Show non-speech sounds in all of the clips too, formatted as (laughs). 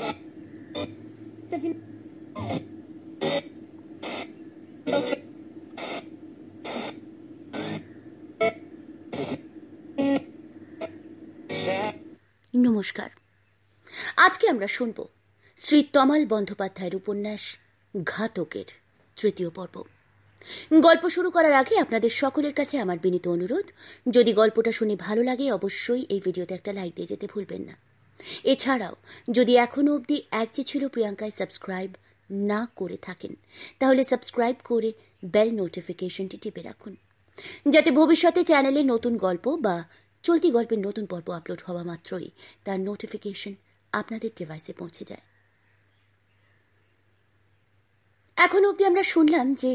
নমস্কার আজকে আমরা শুনব শ্রী তমাল বন্দ্যোপাধ্যায়ের উপন্যাস ঘাতকের তৃতীয় পর্ব গল্প শুরু করার আগে আপনাদের সকলের কাছে আমার বিনীত অনুরোধ যদি গল্পটা শুনে ভালো লাগে অবশ্যই এই ভিডিওতে একটা লাইক দিয়ে যেতে ভুলবেন না এছাড়াও যদি এখনও অবধি এক যে ছিল প্রিয়াঙ্কায় সাবস্ক্রাইব না করে থাকেন তাহলে সাবস্ক্রাইব করে বেল নোটিফিকেশনটি টিপে রাখুন যাতে ভবিষ্যতে চ্যানেলে নতুন গল্প বা চলতি গল্পের নতুন পর্ব আপলোড হওয়া মাত্রই তার নোটিফিকেশন আপনাদের ডিভাইসে পৌঁছে যায় এখন অবধি আমরা শুনলাম যে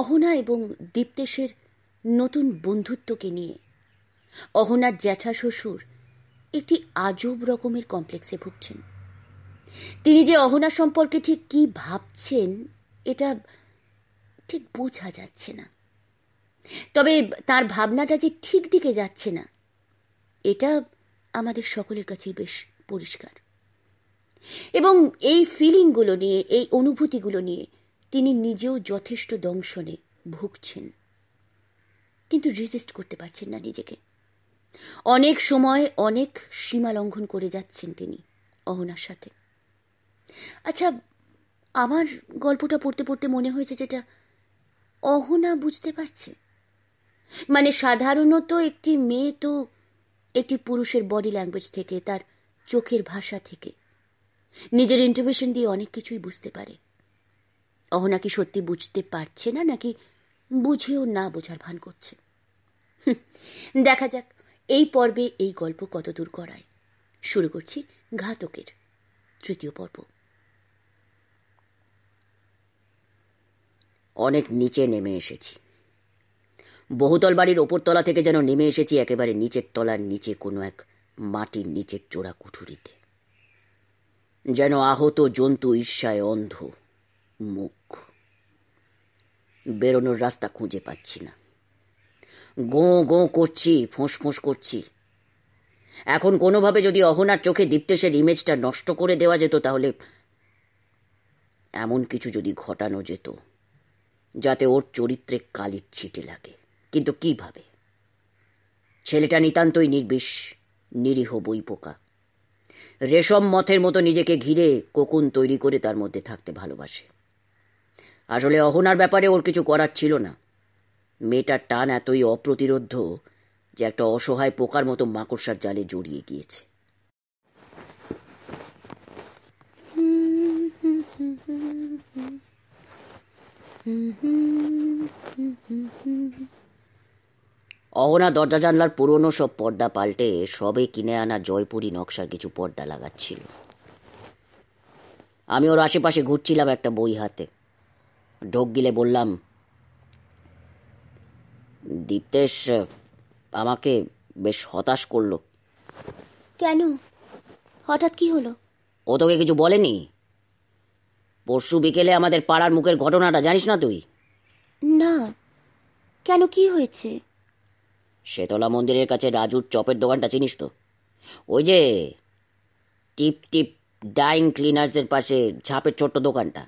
অহনা এবং দীপ্তেশের নতুন বন্ধুত্বকে নিয়ে অহনার জ্যাঠা শ্বশুর একটি আজব রকমের কমপ্লেক্সে ভুগছেন তিনি যে অহনা সম্পর্কে ঠিক কি ভাবছেন এটা ঠিক বোঝা যাচ্ছে না তবে তার ভাবনাটা যে ঠিক দিকে যাচ্ছে না এটা আমাদের সকলের কাছেই বেশ পরিষ্কার এবং এই ফিলিংগুলো নিয়ে এই অনুভূতিগুলো নিয়ে তিনি নিজেও যথেষ্ট দংশনে ভুগছেন কিন্তু রেজিস্ট করতে পারছেন না নিজেকে অনেক সময় অনেক সীমা লঙ্ঘন করে যাচ্ছেন তিনি অহনার সাথে আচ্ছা আমার গল্পটা পড়তে পড়তে মনে হয়েছে যেটা অহনা বুঝতে পারছে মানে সাধারণত একটি মেয়ে তো একটি পুরুষের বডি ল্যাঙ্গুয়েজ থেকে তার চোখের ভাষা থেকে নিজের ইন্টারভিউশন দিয়ে অনেক কিছুই বুঝতে পারে অহনা কি সত্যি বুঝতে পারছে না নাকি বুঝেও না বোঝার ভান করছে দেখা যাক এই পর্বে এই গল্প কত দূর করায় শুরু করছি ঘাতকের তৃতীয় পর্ব অনেক নিচে নেমে এসেছি বহুতল বাড়ির ওপরতলা থেকে যেন নেমে এসেছি একেবারে নিচের তলার নিচে কোনো এক মাটির নিচের চোরা কুঠুরিতে যেন আহত জন্তু ঈর্ষায় অন্ধ মুখ বেরোনোর রাস্তা খুঁজে পাচ্ছি না গোঁ গোঁ করছি ফোঁস ফোঁস করছি এখন কোনোভাবে যদি অহনার চোখে দীপ্তেশের ইমেজটা নষ্ট করে দেওয়া যেত তাহলে এমন কিছু যদি ঘটানো যেত যাতে ওর চরিত্রে কালির ছিটে লাগে কিন্তু কিভাবে ছেলেটা নিতান্তই নির্বিষ নিরীহ বই পোকা রেশম মথের মতো নিজেকে ঘিরে কোকুন তৈরি করে তার মধ্যে থাকতে ভালোবাসে আসলে অহনার ব্যাপারে ওর কিছু করার ছিল না মেয়েটার টান এতই অপ্রতিরোধ্য যে একটা অসহায় পোকার মতো মাকড়সার জালে জড়িয়ে গিয়েছে অহনা দরজা জানলার পুরনো সব পর্দা পাল্টে সবে কিনে আনা জয়পুরি নকশার কিছু পর্দা লাগাচ্ছিল আমি ওর আশেপাশে ঘুরছিলাম একটা বই হাতে ঢোক গিলে বললাম দীপ্তেশ আমাকে বেশ হতাশ করলো কেন হঠাৎ কি হলো ও তোকে কিছু বলেনি পরশু বিকেলে আমাদের পাড়ার মুখের ঘটনাটা জানিস না তুই না কেন কি হয়েছে শেতলা মন্দিরের কাছে রাজুর চপের দোকানটা চিনিস তো ওই যে টিপ টিপ ডাইং ক্লিনার্সের পাশে ঝাপের ছোট্ট দোকানটা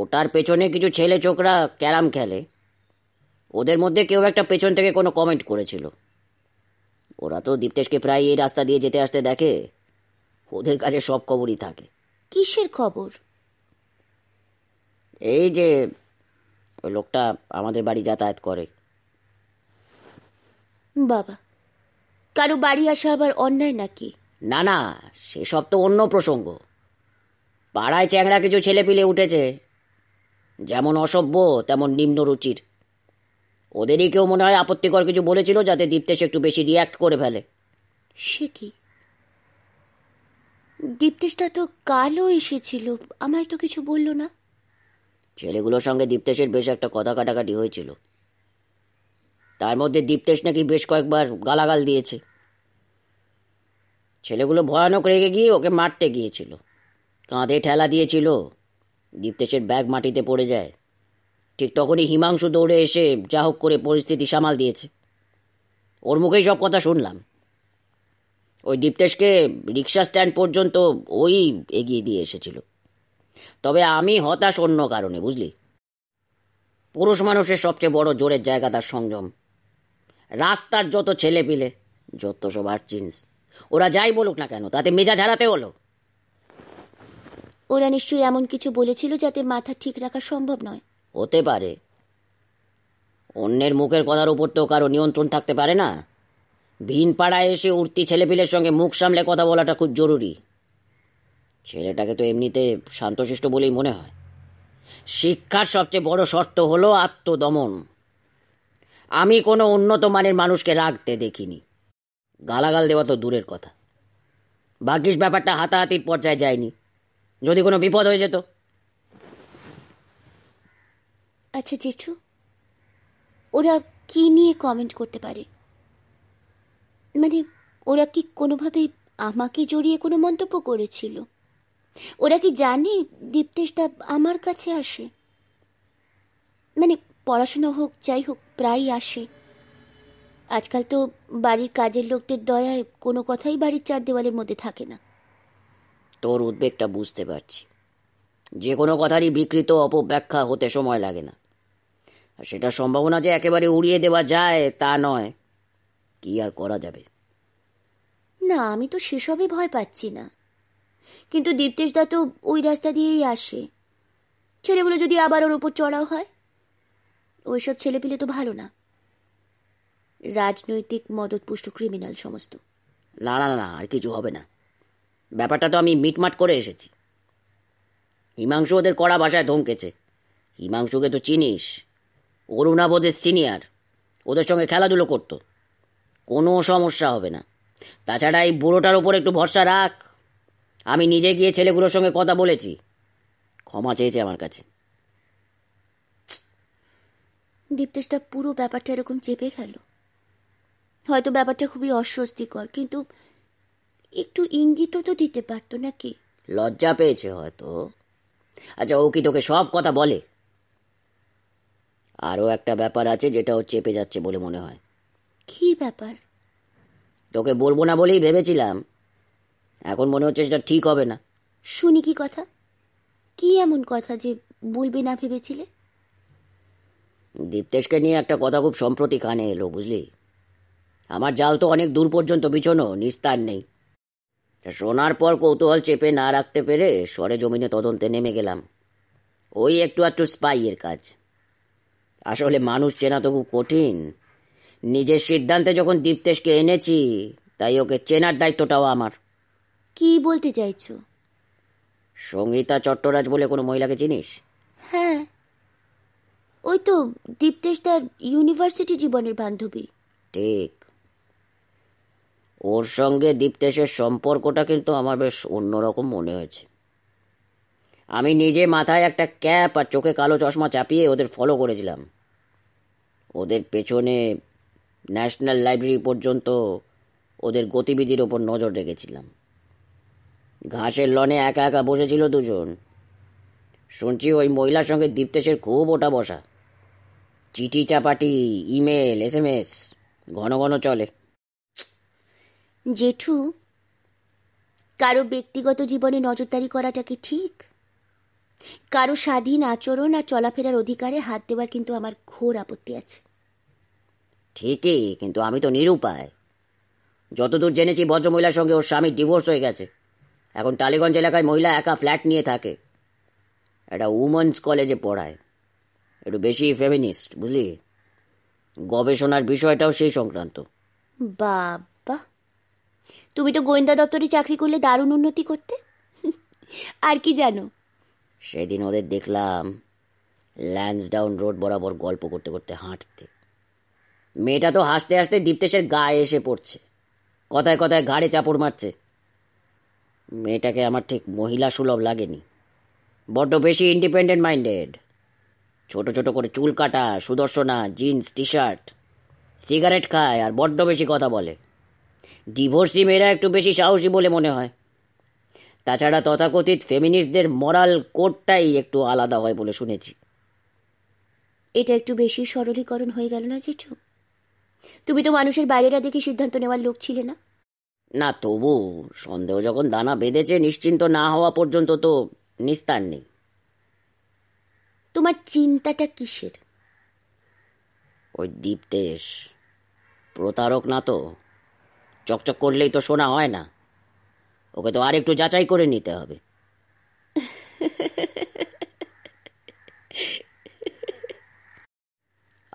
ওটার পেছনে কিছু ছেলে চোখরা ক্যারাম খেলে ওদের মধ্যে কেউ একটা পেছন থেকে কোনো কমেন্ট করেছিল ওরা তো দীপ্তেশকে প্রায় এই রাস্তা দিয়ে যেতে আসতে দেখে ওদের কাছে সব খবরই থাকে কিসের খবর এই যে ওই লোকটা আমাদের বাড়ি যাতায়াত করে বাবা কারো বাড়ি আসা আবার অন্যায় নাকি না না সেসব তো অন্য প্রসঙ্গ পাড়ায় চ্যাংড়া কিছু ছেলেপিলে উঠেছে যেমন অসভ্য তেমন নিম্ন রুচির ওদেরই কেউ মনে হয় আপত্তিকর কিছু বলেছিল যাতে দীপ্তেশ একটু বেশি রিয়াক্ট করে ফেলে সে কি দীপ্তেশটা তো কালও এসেছিল আমায় তো কিছু বলল না ছেলেগুলোর সঙ্গে দীপ্তেশের বেশ একটা কথা কাটাকাটি হয়েছিল তার মধ্যে দীপ্তেশ নাকি বেশ কয়েকবার গালাগাল দিয়েছে ছেলেগুলো ভয়ানক রেগে গিয়ে ওকে মারতে গিয়েছিল কাঁধে ঠেলা দিয়েছিল দীপ্তেশের ব্যাগ মাটিতে পড়ে যায় ঠিক তখনই হিমাংশু দৌড়ে এসে যা হোক করে পরিস্থিতি সামাল দিয়েছে ওর মুখেই সব কথা শুনলাম ওই দীপ্তেশকে রিক্সা স্ট্যান্ড পর্যন্ত ওই এগিয়ে দিয়ে এসেছিল তবে আমি হতাশ অন্য কারণে বুঝলি পুরুষ মানুষের সবচেয়ে বড় জোরের জায়গা তার সংযম রাস্তার যত ছেলে পিলে যত সব আর্চিন্স ওরা যাই বলুক না কেন তাতে মেজাজ হারাতে হলো ওরা নিশ্চয়ই এমন কিছু বলেছিল যাতে মাথা ঠিক রাখা সম্ভব নয় হতে পারে অন্যের মুখের কথার উপর তো কারো নিয়ন্ত্রণ থাকতে পারে না ভিন পাড়ায় এসে উঠতি ছেলেপিলের সঙ্গে মুখ সামলে কথা বলাটা খুব জরুরি ছেলেটাকে তো এমনিতে শান্তশিষ্ট বলেই মনে হয় শিক্ষার সবচেয়ে বড় শর্ত হলো আত্মদমন আমি কোনো উন্নত মানের মানুষকে রাখতে দেখিনি গালাগাল দেওয়া তো দূরের কথা বাকিস ব্যাপারটা হাতাহাতির পর্যায়ে যায়নি যদি কোনো বিপদ হয়ে যেত আচ্ছা জেঠু ওরা কি নিয়ে কমেন্ট করতে পারে মানে ওরা কি কোনোভাবে আমাকে জড়িয়ে কোনো মন্তব্য করেছিল ওরা কি জানে দা আমার কাছে আসে মানে পড়াশোনা হোক যাই হোক প্রায় আসে আজকাল তো বাড়ির কাজের লোকদের দয়ায় কোনো কথাই বাড়ির চার দেওয়ালের মধ্যে থাকে না তোর উদ্বেগটা বুঝতে পারছি যে কোনো কথারই বিকৃত অপব্যাখ্যা হতে সময় লাগে না সেটা সম্ভাবনা যে একেবারে উড়িয়ে দেওয়া যায় তা নয় কি আর করা যাবে না আমি তো সেসবে ভয় পাচ্ছি না কিন্তু দা তো ওই রাস্তা দিয়েই আসে ছেলেগুলো যদি আবার ওর উপর চড়াও হয় ওইসব ছেলে পেলে তো ভালো না রাজনৈতিক মদতপুষ্ট ক্রিমিনাল সমস্ত না না না আর কিছু হবে না ব্যাপারটা তো আমি মিটমাট করে এসেছি হিমাংশু ওদের কড়া বাসায় ধমকেছে হিমাংশুকে তো চিনিস অরুণাবোধের সিনিয়র ওদের সঙ্গে খেলাধুলো করতো কোনো সমস্যা হবে না তাছাড়া এই বুড়োটার ওপর একটু ভরসা রাখ আমি নিজে গিয়ে ছেলেগুলোর সঙ্গে কথা বলেছি ক্ষমা চেয়েছে আমার কাছে দীপ্তেশটা পুরো ব্যাপারটা এরকম চেপে গেল হয়তো ব্যাপারটা খুবই অস্বস্তিকর কিন্তু একটু ইঙ্গিত তো দিতে পারতো নাকি লজ্জা পেয়েছে হয়তো আচ্ছা ও কি তোকে সব কথা বলে আরও একটা ব্যাপার আছে যেটা ও চেপে যাচ্ছে বলে মনে হয় কি ব্যাপার তোকে বলবো না বলেই ভেবেছিলাম এখন মনে হচ্ছে সেটা ঠিক হবে না শুনি কি কথা কি এমন কথা যে বলবে না ভেবেছিলে দীপ্তেশকে নিয়ে একটা কথা খুব সম্প্রতি কানে এলো বুঝলি আমার জাল তো অনেক দূর পর্যন্ত বিছনো নিস্তার নেই শোনার পর কৌতূহল চেপে না রাখতে পেরে সরে জমিনে তদন্তে নেমে গেলাম ওই একটু একটু স্পাইয়ের কাজ আসলে মানুষ চেনা তবু কঠিন নিজের সিদ্ধান্তে যখন দীপ্তেশকে এনেছি তাই ওকে চেনার দায়িত্বটাও আমার কি বলতে চাইছো সঙ্গীতা চট্টরাজ বলে কোনো মহিলাকে চিনিস হ্যাঁ ওই তো দীপ্তেশ তার ইউনিভার্সিটি জীবনের বান্ধবী ঠিক ওর সঙ্গে দীপ্তেশের সম্পর্কটা কিন্তু আমার বেশ অন্যরকম মনে হয়েছে আমি নিজে মাথায় একটা ক্যাপ আর চোখে কালো চশমা চাপিয়ে ওদের ফলো করেছিলাম ওদের পেছনে ন্যাশনাল লাইব্রেরি পর্যন্ত ওদের গতিবিধির ওপর নজর রেখেছিলাম ঘাসের লনে একা একা বসেছিল দুজন শুনছি ওই মহিলার সঙ্গে দীপ্তেশের খুব ওটা বসা চিঠি চাপাটি ইমেল এস এম এস ঘন ঘন চলে জেঠু কারো ব্যক্তিগত জীবনে নজরদারি করাটা কি ঠিক কারো স্বাধীন আচরণ আর চলাফেরার অধিকারে হাত দেওয়ার কিন্তু আমার ঘোর আপত্তি আছে ঠিকই কিন্তু আমি তো নিরুপায় যতদূর জেনেছি ভদ্রমহিলার সঙ্গে ওর স্বামীর ডিভোর্স হয়ে গেছে এখন টালিগঞ্জ এলাকায় মহিলা একা ফ্ল্যাট নিয়ে থাকে একটা উমেন্স কলেজে পড়ায় একটু বেশি ফেমিনিস্ট বুঝলি গবেষণার বিষয়টাও সেই সংক্রান্ত বাবা তুমি তো গোয়েন্দা দপ্তরে চাকরি করলে দারুণ উন্নতি করতে (laughs) আর কি জানো সেদিন ওদের দেখলাম ল্যান্সডাউন রোড বরাবর গল্প করতে করতে হাঁটতে মেয়েটা তো হাসতে হাসতে দীপ্তেশের গায়ে এসে পড়ছে কথায় কথায় ঘাড়ে চাপড় মারছে মেয়েটাকে আমার ঠিক মহিলা সুলভ লাগেনি বড্ড বেশি ইন্ডিপেন্ডেন্ট মাইন্ডেড ছোট ছোট করে চুল কাটা সুদর্শনা জিন্স টি শার্ট সিগারেট খায় আর বড্ড বেশি কথা বলে ডিভোর্সি মেয়েরা একটু বেশি সাহসী বলে মনে হয় তাছাড়া তথাকথিত ফেমিনিস্টদের মরাল কোডটাই একটু আলাদা হয় বলে শুনেছি এটা একটু বেশি সরলীকরণ হয়ে গেল না জেঠু তুমি তো মানুষের বাইরেটা দেখে সিদ্ধান্ত নেওয়ার লোক ছিলে না না তবু সন্দেহ যখন দানা বেঁধেছে নিশ্চিন্ত না হওয়া পর্যন্ত তো নিস্তার নেই তোমার চিন্তাটা কিসের ওই দীপ্তেশ প্রতারক না তো চকচক করলেই তো শোনা হয় না ওকে তো আর একটু যাচাই করে নিতে হবে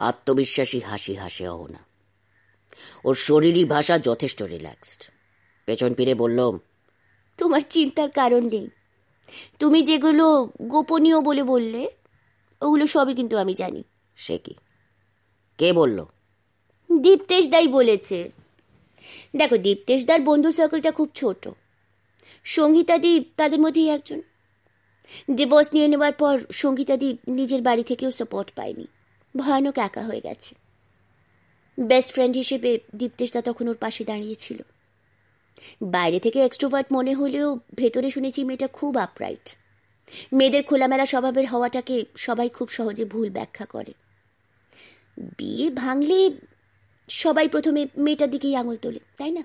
আত্মবিশ্বাসী হাসি হাসে অহনা ওর শরীরই ভাষা যথেষ্ট রিল্যাক্সড পেছন ফিরে বলল তোমার চিন্তার কারণ নেই তুমি যেগুলো গোপনীয় বলে বললে ওগুলো সবই কিন্তু আমি জানি সে কি কে বলল দীপ্তেশ দাই বলেছে দেখো দীপ্তেশদার বন্ধু সার্কেলটা খুব ছোট সঙ্গীতাদি তাদের মধ্যেই একজন ডিভোর্স নিয়ে নেওয়ার পর সঙ্গীতাদি নিজের বাড়ি থেকেও সাপোর্ট পায়নি ভয়ানক একা হয়ে গেছে বেস্ট ফ্রেন্ড হিসেবে দীপ্তেশদা তখন ওর পাশে দাঁড়িয়েছিল বাইরে থেকে এক্সট্রোভার্ট মনে হলেও ভেতরে শুনেছি মেয়েটা খুব আপরাইট মেয়েদের খোলামেলা স্বভাবের হওয়াটাকে সবাই খুব সহজে ভুল ব্যাখ্যা করে বিয়ে ভাঙলে সবাই প্রথমে মেয়েটার দিকেই আঙুল তোলে তাই না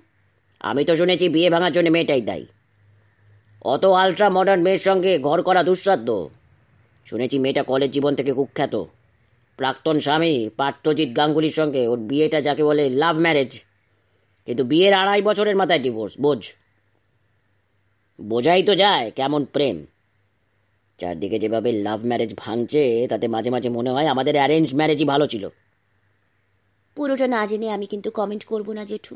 আমি তো শুনেছি বিয়ে ভাঙার জন্য মেয়েটাই দায়ী অত আলট্রা মডার্ন মেয়ের সঙ্গে ঘর করা দুঃসাধ্য শুনেছি মেয়েটা কলেজ জীবন থেকে কুখ্যাত প্রাক্তন স্বামী পার্থজিৎ গাঙ্গুলির সঙ্গে ওর বিয়েটা যাকে বলে লাভ ম্যারেজ কিন্তু বিয়ের আড়াই বছরের মাথায় ডিভোর্স বোঝ বোঝাই তো যায় কেমন প্রেম চারদিকে যেভাবে লাভ ম্যারেজ ভাঙছে তাতে মাঝে মাঝে মনে হয় আমাদের অ্যারেঞ্জ ম্যারেজই ভালো ছিল পুরোটা না জেনে আমি কিন্তু কমেন্ট করব না জেঠু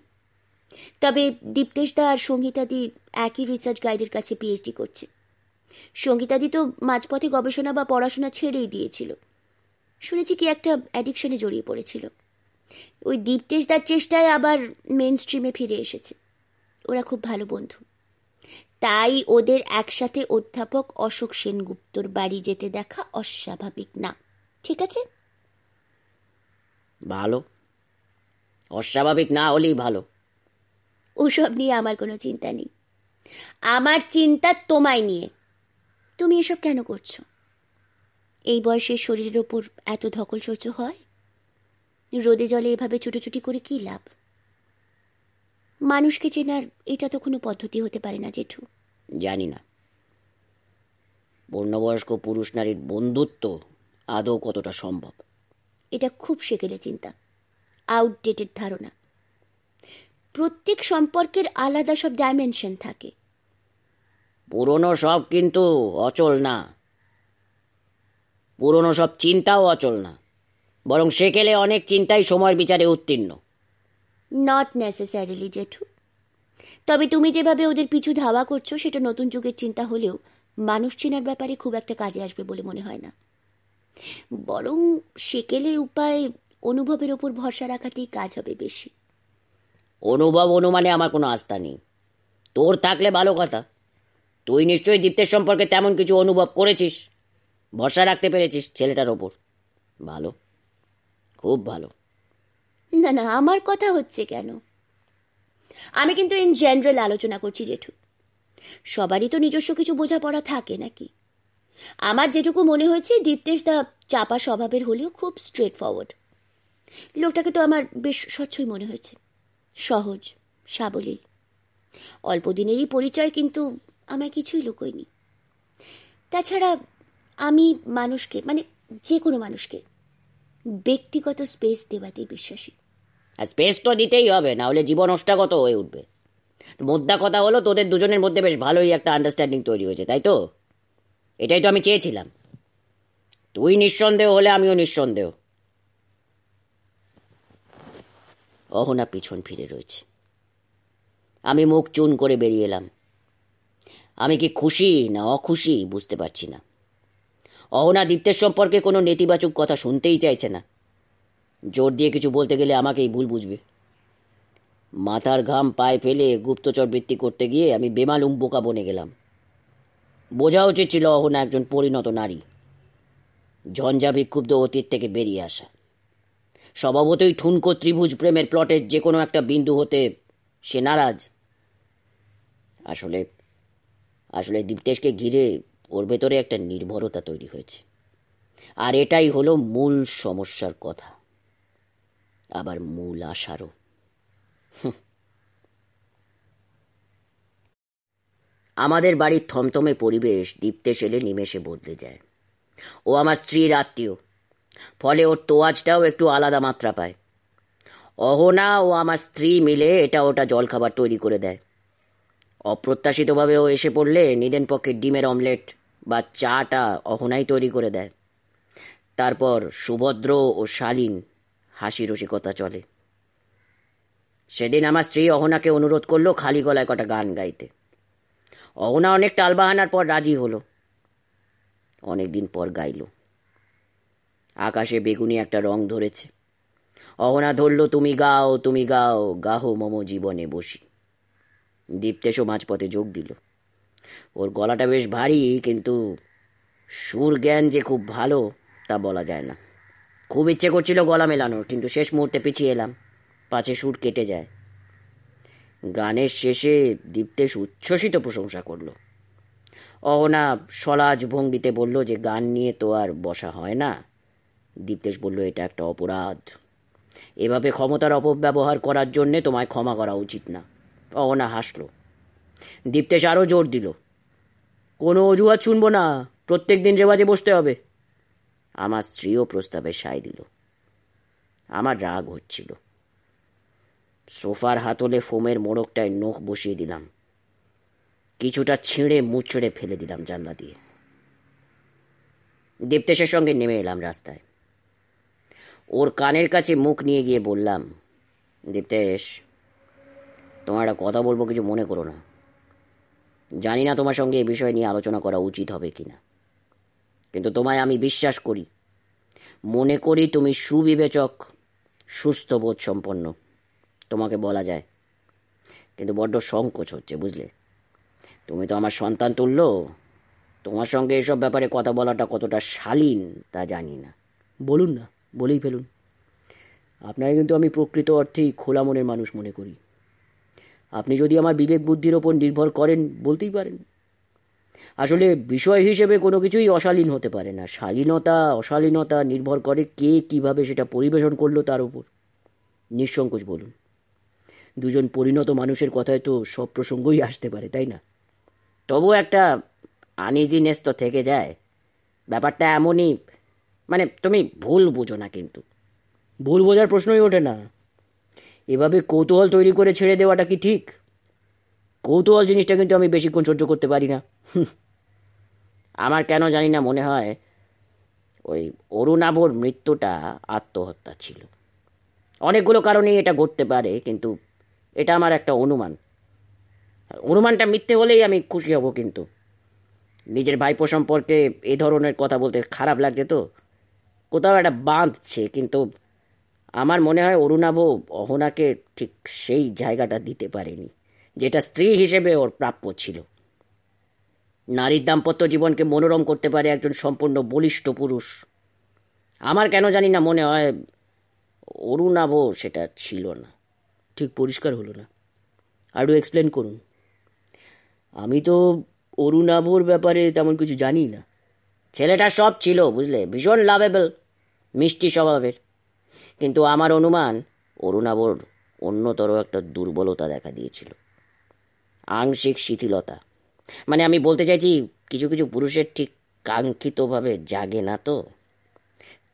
তবে দীপ্তেশদা আর সঙ্গীতাদি একই রিসার্চ গাইডের কাছে পিএইচডি করছে সঙ্গীতাদি তো মাঝপথে গবেষণা বা পড়াশোনা ছেড়েই দিয়েছিল শুনেছি কি একটা অ্যাডিকশনে জড়িয়ে পড়েছিল ওই দীপ্তেশদার চেষ্টায় আবার মেন স্ট্রিমে ফিরে এসেছে ওরা খুব ভালো বন্ধু তাই ওদের একসাথে অধ্যাপক অশোক সেনগুপ্তর বাড়ি যেতে দেখা অস্বাভাবিক না ঠিক আছে ভালো অস্বাভাবিক না হলেই ভালো ওসব নিয়ে আমার কোনো চিন্তা নেই আমার চিন্তা তোমায় নিয়ে তুমি এসব কেন করছো এই বয়সে শরীরের ওপর এত ধকল সহ্য হয় রোদে জলে এভাবে ছুটোছুটি করে কি লাভ মানুষকে চেনার এটা তো কোনো পদ্ধতি হতে পারে না জেঠু জানি না পূর্ণবয়স্ক পুরুষ নারীর বন্ধুত্ব আদৌ কতটা সম্ভব এটা খুব সেকেলে চিন্তা আউটডেটেড ধারণা প্রত্যেক সম্পর্কের আলাদা সব ডাইমেনশন থাকে পুরনো সব কিন্তু অচল না পুরনো সব চিন্তাও অচল না বরং সেকেলে অনেক চিন্তাই সময়ের বিচারে উত্তীর্ণ নট নেসেসারিলি জেঠু তবে তুমি যেভাবে ওদের পিছু ধাওয়া করছো সেটা নতুন যুগের চিন্তা হলেও মানুষ চেনার ব্যাপারে খুব একটা কাজে আসবে বলে মনে হয় না বরং সেকেলে উপায় অনুভবের ওপর ভরসা রাখাতেই কাজ হবে বেশি অনুভব অনুমানে আমার কোনো আস্থা নেই তোর থাকলে ভালো কথা তুই নিশ্চয়ই দীপ্তের সম্পর্কে তেমন কিছু অনুভব করেছিস ভরসা রাখতে পেরেছিস ছেলেটার ওপর ভালো খুব ভালো না না আমার কথা হচ্ছে কেন আমি কিন্তু ইন জেনারেল আলোচনা করছি জেঠু সবারই তো নিজস্ব কিছু বোঝাপড়া থাকে নাকি আমার যেটুকু মনে হয়েছে দীপ্তেশ দা চাপা স্বভাবের হলেও খুব স্ট্রেট ফরওয়ার্ড লোকটাকে তো আমার বেশ স্বচ্ছই মনে হয়েছে সহজ সাবলীল অল্প দিনেরই পরিচয় কিন্তু আমায় কিছুই লুকোয়নি তাছাড়া আমি মানুষকে মানে যে কোনো মানুষকে ব্যক্তিগত স্পেস দেওয়াতেই বিশ্বাসী আর স্পেস তো দিতেই হবে না হলে জীবন অষ্টাগত হয়ে উঠবে মোদ্দা কথা হলো তোদের দুজনের মধ্যে বেশ ভালোই একটা আন্ডারস্ট্যান্ডিং তৈরি হয়েছে তাই তো এটাই তো আমি চেয়েছিলাম তুই নিঃসন্দেহ হলে আমিও নিঃসন্দেহ অহনা পিছন ফিরে রয়েছে আমি মুখ চুন করে বেরিয়ে এলাম আমি কি খুশি না অখুশি বুঝতে পারছি না অহনা দীপ্তের সম্পর্কে কোনো নেতিবাচক কথা শুনতেই চাইছে না জোর দিয়ে কিছু বলতে গেলে আমাকেই ভুল বুঝবে মাথার ঘাম পায়ে ফেলে গুপ্তচর বৃত্তি করতে গিয়ে আমি বেমালুম বোকা বনে গেলাম বোঝা উচিত ছিল অহনা একজন পরিণত নারী ঝঞ্ঝা বিক্ষুব্ধ অতীত থেকে বেরিয়ে আসা স্বভাবতই ঠুনকো ত্রিভুজ প্রেমের প্লটের যে কোনো একটা বিন্দু হতে সে নারাজ আসলে আসলে দীপ্তেশকে ঘিরে ওর ভেতরে একটা নির্ভরতা তৈরি হয়েছে আর এটাই হলো মূল সমস্যার কথা আবার মূল আশারও আমাদের বাড়ির থমথমে পরিবেশ দীপ্তেশ এলে নিমেষে বদলে যায় ও আমার স্ত্রীর আত্মীয় ফলে ওর তোয়াজটাও একটু আলাদা মাত্রা পায় অহনা ও আমার স্ত্রী মিলে এটা ওটা জলখাবার তৈরি করে দেয় অপ্রত্যাশিতভাবে ও এসে পড়লে নিদেন পক্ষে ডিমের অমলেট বা চাটা অহনাই তৈরি করে দেয় তারপর সুভদ্র ও শালীন হাসি রসিকতা চলে সেদিন আমার স্ত্রী অহনাকে অনুরোধ করলো খালি গলায় কটা গান গাইতে অহনা অনেক টালবাহানার পর রাজি হলো অনেকদিন পর গাইলো আকাশে বেগুনি একটা রং ধরেছে অহনা ধরল তুমি গাও তুমি গাও গাহো মম জীবনে বসি দীপ্তেশ মাঝপথে যোগ দিল ওর গলাটা বেশ ভারী কিন্তু সুর জ্ঞান যে খুব ভালো তা বলা যায় না খুব ইচ্ছে করছিল গলা মেলানোর কিন্তু শেষ মুহূর্তে পিছিয়ে এলাম পাছে সুর কেটে যায় গানের শেষে দীপ্তেশ উচ্ছ্বসিত প্রশংসা করল অহনা সলাজ ভঙ্গিতে বলল যে গান নিয়ে তো আর বসা হয় না দীপদেশ বলল এটা একটা অপরাধ এভাবে ক্ষমতার অপব্যবহার করার জন্যে তোমায় ক্ষমা করা উচিত না অহনা হাসল দীপ্তেশ আরও জোর দিল কোনো অজুহাত শুনবো না প্রত্যেক দিন রেওয়াজে বসতে হবে আমার স্ত্রীও প্রস্তাবে সায় দিল আমার রাগ হচ্ছিল সোফার হাতলে ফোমের মোড়কটায় নখ বসিয়ে দিলাম কিছুটা ছিঁড়ে মুচড়ে ফেলে দিলাম জানলা দিয়ে দেবতেশের সঙ্গে নেমে এলাম রাস্তায় ওর কানের কাছে মুখ নিয়ে গিয়ে বললাম দীপ্তেশ তোমার একটা কথা বলবো কিছু মনে করো না জানি না তোমার সঙ্গে এই বিষয় নিয়ে আলোচনা করা উচিত হবে কি না কিন্তু তোমায় আমি বিশ্বাস করি মনে করি তুমি সুবিবেচক সুস্থ বোধ সম্পন্ন তোমাকে বলা যায় কিন্তু বড্ড সংকোচ হচ্ছে বুঝলে তুমি তো আমার সন্তান তুলল তোমার সঙ্গে এসব ব্যাপারে কথা বলাটা কতটা শালীন তা জানি না বলুন না বলেই ফেলুন আপনাকে কিন্তু আমি প্রকৃত অর্থেই খোলা মনের মানুষ মনে করি আপনি যদি আমার বিবেক বুদ্ধির ওপর নির্ভর করেন বলতেই পারেন আসলে বিষয় হিসেবে কোনো কিছুই অশালীন হতে পারে না শালীনতা অশালীনতা নির্ভর করে কে কিভাবে সেটা পরিবেশন করলো তার উপর নিঃসংকোচ বলুন দুজন পরিণত মানুষের কথায় তো সব প্রসঙ্গই আসতে পারে তাই না তবু একটা আনইজিনেস তো থেকে যায় ব্যাপারটা এমনই মানে তুমি ভুল বোঝো না কিন্তু ভুল বোঝার প্রশ্নই ওঠে না এভাবে কৌতূহল তৈরি করে ছেড়ে দেওয়াটা কি ঠিক কৌতূহল জিনিসটা কিন্তু আমি বেশিক্ষণ সহ্য করতে পারি না আমার কেন জানি না মনে হয় ওই অরুণাভর মৃত্যুটা আত্মহত্যা ছিল অনেকগুলো কারণেই এটা ঘটতে পারে কিন্তু এটা আমার একটা অনুমান অনুমানটা মিথ্যে হলেই আমি খুশি হব কিন্তু নিজের ভাইপো সম্পর্কে এ ধরনের কথা বলতে খারাপ লাগছে তো কোথাও একটা বাঁধছে কিন্তু আমার মনে হয় অরুণাভ অহনাকে ঠিক সেই জায়গাটা দিতে পারেনি যেটা স্ত্রী হিসেবে ওর প্রাপ্য ছিল নারীর দাম্পত্য জীবনকে মনোরম করতে পারে একজন সম্পূর্ণ বলিষ্ঠ পুরুষ আমার কেন জানি না মনে হয় অরুণাভ সেটা ছিল না ঠিক পরিষ্কার হলো না আরও এক্সপ্লেন করুন আমি তো অরুণাভর ব্যাপারে তেমন কিছু জানি না ছেলেটা সব ছিল বুঝলে ভীষণ লাভেবল মিষ্টি স্বভাবের কিন্তু আমার অনুমান অরুণাবর অন্যতর একটা দুর্বলতা দেখা দিয়েছিল আংশিক শিথিলতা মানে আমি বলতে চাইছি কিছু কিছু পুরুষের ঠিক কাঙ্ক্ষিতভাবে জাগে না তো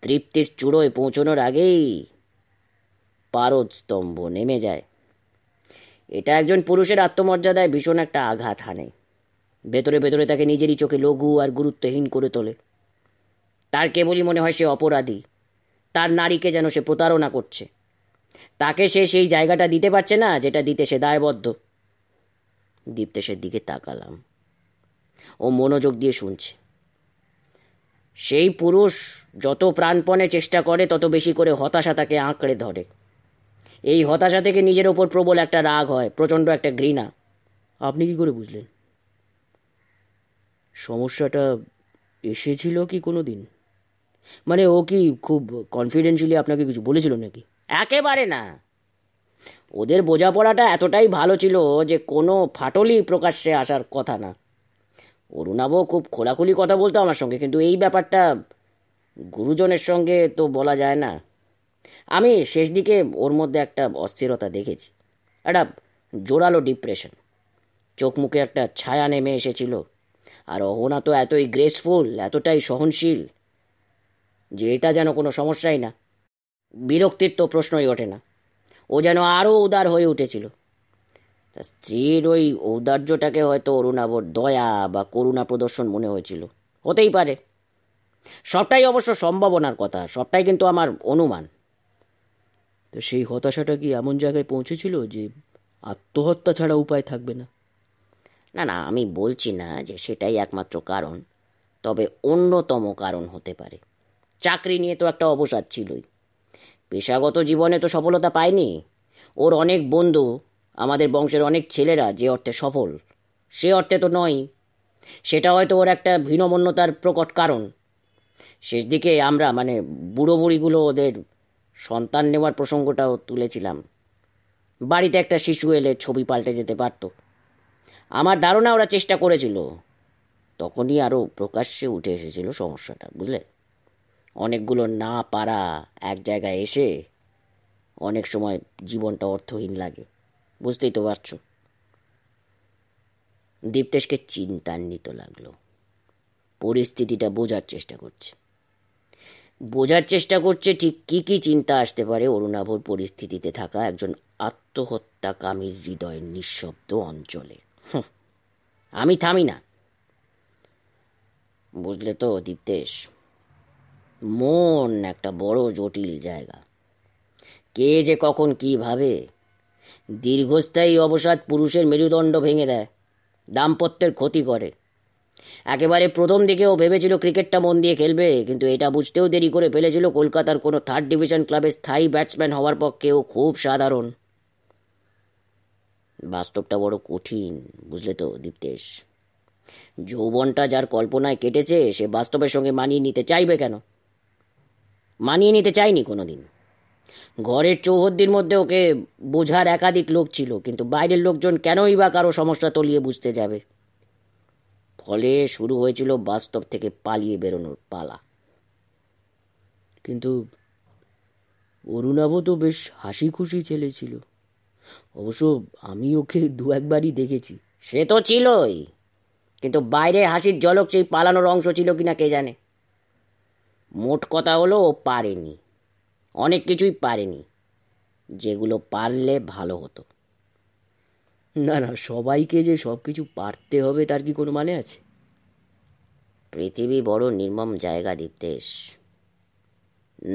তৃপ্তির চূড়োয় পৌঁছনোর আগেই পারদস্তম্ভ নেমে যায় এটা একজন পুরুষের আত্মমর্যাদায় ভীষণ একটা আঘাত হানে ভেতরে ভেতরে তাকে নিজেরই চোখে লঘু আর গুরুত্বহীন করে তোলে তার কেবলই মনে হয় সে অপরাধী তার নারীকে যেন সে প্রতারণা করছে তাকে সে সেই জায়গাটা দিতে পারছে না যেটা দিতে সে দায়বদ্ধ দীপ্তেশের দিকে তাকালাম ও মনোযোগ দিয়ে শুনছে সেই পুরুষ যত প্রাণপণে চেষ্টা করে তত বেশি করে হতাশা তাকে আঁকড়ে ধরে এই হতাশা থেকে নিজের ওপর প্রবল একটা রাগ হয় প্রচণ্ড একটা ঘৃণা আপনি কি করে বুঝলেন সমস্যাটা এসেছিল কি কোনো দিন মানে ও কি খুব কনফিডেন্সিয়ালি আপনাকে কিছু বলেছিল নাকি একেবারে না ওদের বোঝাপড়াটা এতটাই ভালো ছিল যে কোনো ফাটলই প্রকাশ্যে আসার কথা না অরুণাবও খুব খোলাখুলি কথা বলতো আমার সঙ্গে কিন্তু এই ব্যাপারটা গুরুজনের সঙ্গে তো বলা যায় না আমি শেষ দিকে ওর মধ্যে একটা অস্থিরতা দেখেছি একটা জোরালো ডিপ্রেশন চোখ মুখে একটা ছায়া নেমে এসেছিল আর অহনা তো এতই গ্রেসফুল এতটাই সহনশীল যে এটা যেন কোনো সমস্যাই না বিরক্তির তো প্রশ্নই ওঠে না ও যেন আরও উদার হয়ে উঠেছিল তা স্ত্রীর ওই ঔদার্যটাকে হয়তো অরুণাবর দয়া বা করুণা প্রদর্শন মনে হয়েছিল হতেই পারে সবটাই অবশ্য সম্ভাবনার কথা সবটাই কিন্তু আমার অনুমান তো সেই হতাশাটা কি এমন জায়গায় পৌঁছেছিল যে আত্মহত্যা ছাড়া উপায় থাকবে না না না আমি বলছি না যে সেটাই একমাত্র কারণ তবে অন্যতম কারণ হতে পারে চাকরি নিয়ে তো একটা অবসাদ ছিলই পেশাগত জীবনে তো সফলতা পায়নি ওর অনেক বন্ধু আমাদের বংশের অনেক ছেলেরা যে অর্থে সফল সে অর্থে তো নয় সেটা হয়তো ওর একটা ভিনমন্যতার প্রকট কারণ শেষ দিকে আমরা মানে বুড়ো বুড়িগুলো ওদের সন্তান নেওয়ার প্রসঙ্গটাও তুলেছিলাম বাড়িতে একটা শিশু এলে ছবি পাল্টে যেতে পারতো আমার ধারণা ওরা চেষ্টা করেছিল তখনই আরও প্রকাশ্যে উঠে এসেছিল সমস্যাটা বুঝলে অনেকগুলো না পারা এক জায়গায় এসে অনেক সময় জীবনটা অর্থহীন লাগে বুঝতেই তো পারছো দীপ্তেশকে চিন্তান্বিত লাগলো পরিস্থিতিটা বোঝার চেষ্টা করছে বোঝার চেষ্টা করছে ঠিক কি কি চিন্তা আসতে পারে অরুণাভর পরিস্থিতিতে থাকা একজন আত্মহত্যাকামীর হৃদয়ের নিঃশব্দ অঞ্চলে আমি থামি না বুঝলে তো দীপ্তেশ মন একটা বড় জটিল জায়গা কে যে কখন কী ভাবে দীর্ঘস্থায়ী অবসাদ পুরুষের মেরুদণ্ড ভেঙে দেয় দাম্পত্যের ক্ষতি করে একেবারে প্রথম দিকেও ভেবেছিল ক্রিকেটটা মন দিয়ে খেলবে কিন্তু এটা বুঝতেও দেরি করে ফেলেছিল কলকাতার কোনো থার্ড ডিভিশন ক্লাবের স্থায়ী ব্যাটসম্যান হওয়ার পক্ষেও খুব সাধারণ বাস্তবটা বড় কঠিন বুঝলে তো দীপ্তেশ যৌবনটা যার কল্পনায় কেটেছে সে বাস্তবের সঙ্গে মানিয়ে নিতে চাইবে কেন মানিয়ে নিতে চাইনি কোনো দিন ঘরের চৌহদ্দির মধ্যে ওকে বোঝার একাধিক লোক ছিল কিন্তু বাইরের লোকজন কেনই বা কারো সমস্যা তলিয়ে বুঝতে যাবে ফলে শুরু হয়েছিল বাস্তব থেকে পালিয়ে বেরোনোর পালা কিন্তু অরুণাভ তো বেশ হাসি খুশি ছেলে ছিল অবশ্য আমি ওকে দু একবারই দেখেছি সে তো ছিলই কিন্তু বাইরে হাসির জলক সেই পালানোর অংশ ছিল কিনা কে জানে মোট কথা হলো ও পারেনি অনেক কিছুই পারেনি যেগুলো পারলে ভালো হতো না না সবাইকে যে সব কিছু পারতে হবে তার কি কোনো মানে আছে পৃথিবী বড় নির্মম জায়গা দীপ্তেশ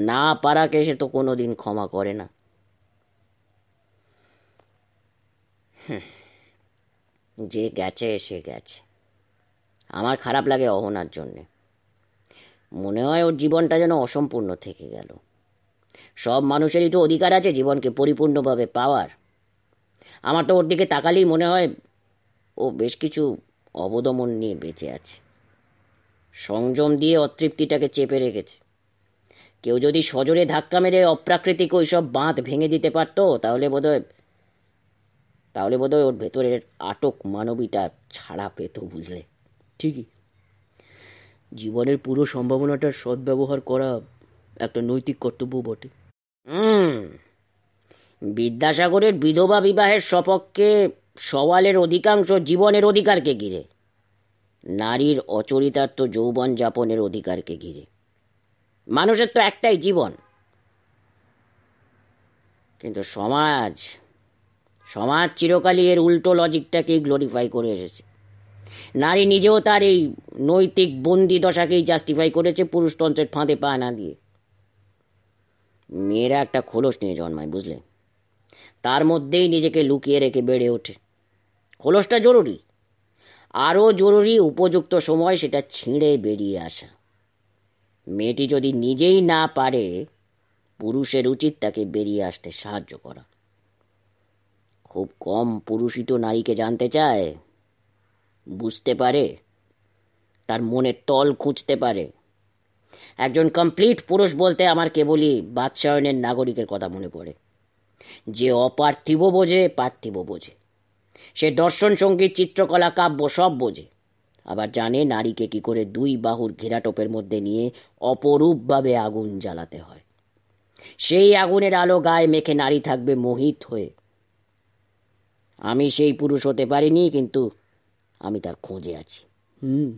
না পারাকে সে তো কোনোদিন ক্ষমা করে না যে গেছে সে গেছে আমার খারাপ লাগে অহনার জন্যে মনে হয় ওর জীবনটা যেন অসম্পূর্ণ থেকে গেল সব মানুষেরই তো অধিকার আছে জীবনকে পরিপূর্ণভাবে পাওয়ার আমার তো ওর দিকে তাকালেই মনে হয় ও বেশ কিছু অবদমন নিয়ে বেঁচে আছে সংযম দিয়ে অতৃপ্তিটাকে চেপে রেখেছে কেউ যদি সজোরে ধাক্কা মেরে অপ্রাকৃতিক ওইসব বাঁধ ভেঙে দিতে পারতো তাহলে বোধহয় তাহলে বোধহয় ওর ভেতরের আটক মানবীটা ছাড়া পেত বুঝলে ঠিকই জীবনের পুরো সম্ভাবনাটার সদ্ব্যবহার করা একটা নৈতিক কর্তব্য বটে বিদ্যাসাগরের বিধবা বিবাহের সপক্ষে সওয়ালের অধিকাংশ জীবনের অধিকারকে ঘিরে নারীর অচরিতার্থ যৌবন যাপনের অধিকারকে ঘিরে মানুষের তো একটাই জীবন কিন্তু সমাজ সমাজ চিরকালই এর উল্টো লজিকটাকেই গ্লোরিফাই করে এসেছে নারী নিজেও তার এই নৈতিক বন্দি দশাকেই জাস্টিফাই করেছে পুরুষতন্ত্রের ফাঁদে পা না দিয়ে মেয়েরা একটা খোলস নিয়ে জন্মায় বুঝলে তার মধ্যেই নিজেকে লুকিয়ে রেখে বেড়ে ওঠে খোলসটা জরুরি আরও জরুরি উপযুক্ত সময় সেটা ছিঁড়ে বেরিয়ে আসা মেয়েটি যদি নিজেই না পারে পুরুষের উচিত তাকে বেরিয়ে আসতে সাহায্য করা খুব কম পুরুষই তো নারীকে জানতে চায় বুঝতে পারে তার মনের তল খুঁজতে পারে একজন কমপ্লিট পুরুষ বলতে আমার কেবলই বাদশায়নের নাগরিকের কথা মনে পড়ে যে অপার্থিব বোঝে পার্থিব বোঝে সে দর্শন সঙ্গীত চিত্রকলা কাব্য সব বোঝে আবার জানে নারীকে কি করে দুই বাহুর ঘেরাটোপের মধ্যে নিয়ে অপরূপভাবে আগুন জ্বালাতে হয় সেই আগুনের আলো গায়ে মেখে নারী থাকবে মোহিত হয়ে আমি সেই পুরুষ হতে পারিনি কিন্তু আমি তার খোঁজে আছি হুম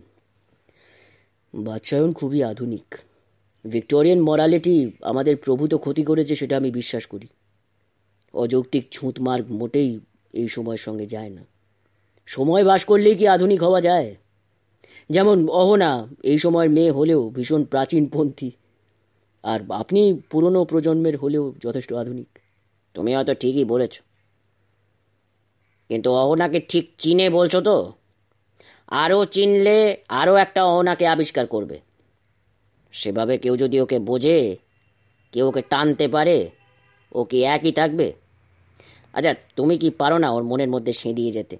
বাচ্চায়ন খুবই আধুনিক ভিক্টোরিয়ান মরালিটি আমাদের প্রভূত ক্ষতি করেছে সেটা আমি বিশ্বাস করি অযৌক্তিক ছুঁত মার্গ মোটেই এই সময়ের সঙ্গে যায় না সময় বাস করলেই কি আধুনিক হওয়া যায় যেমন অহনা এই সময়ের মেয়ে হলেও ভীষণ প্রাচীনপন্থী আর আপনি পুরনো প্রজন্মের হলেও যথেষ্ট আধুনিক তুমি হয়তো ঠিকই বলেছো কিন্তু অহনাকে ঠিক চিনে বলছো তো আরও চিনলে আরও একটা অহনাকে আবিষ্কার করবে সেভাবে কেউ যদি ওকে বোঝে কেউ ওকে টানতে পারে ও কি একই থাকবে আচ্ছা তুমি কি পারো না ওর মনের মধ্যে সেঁদিয়ে যেতে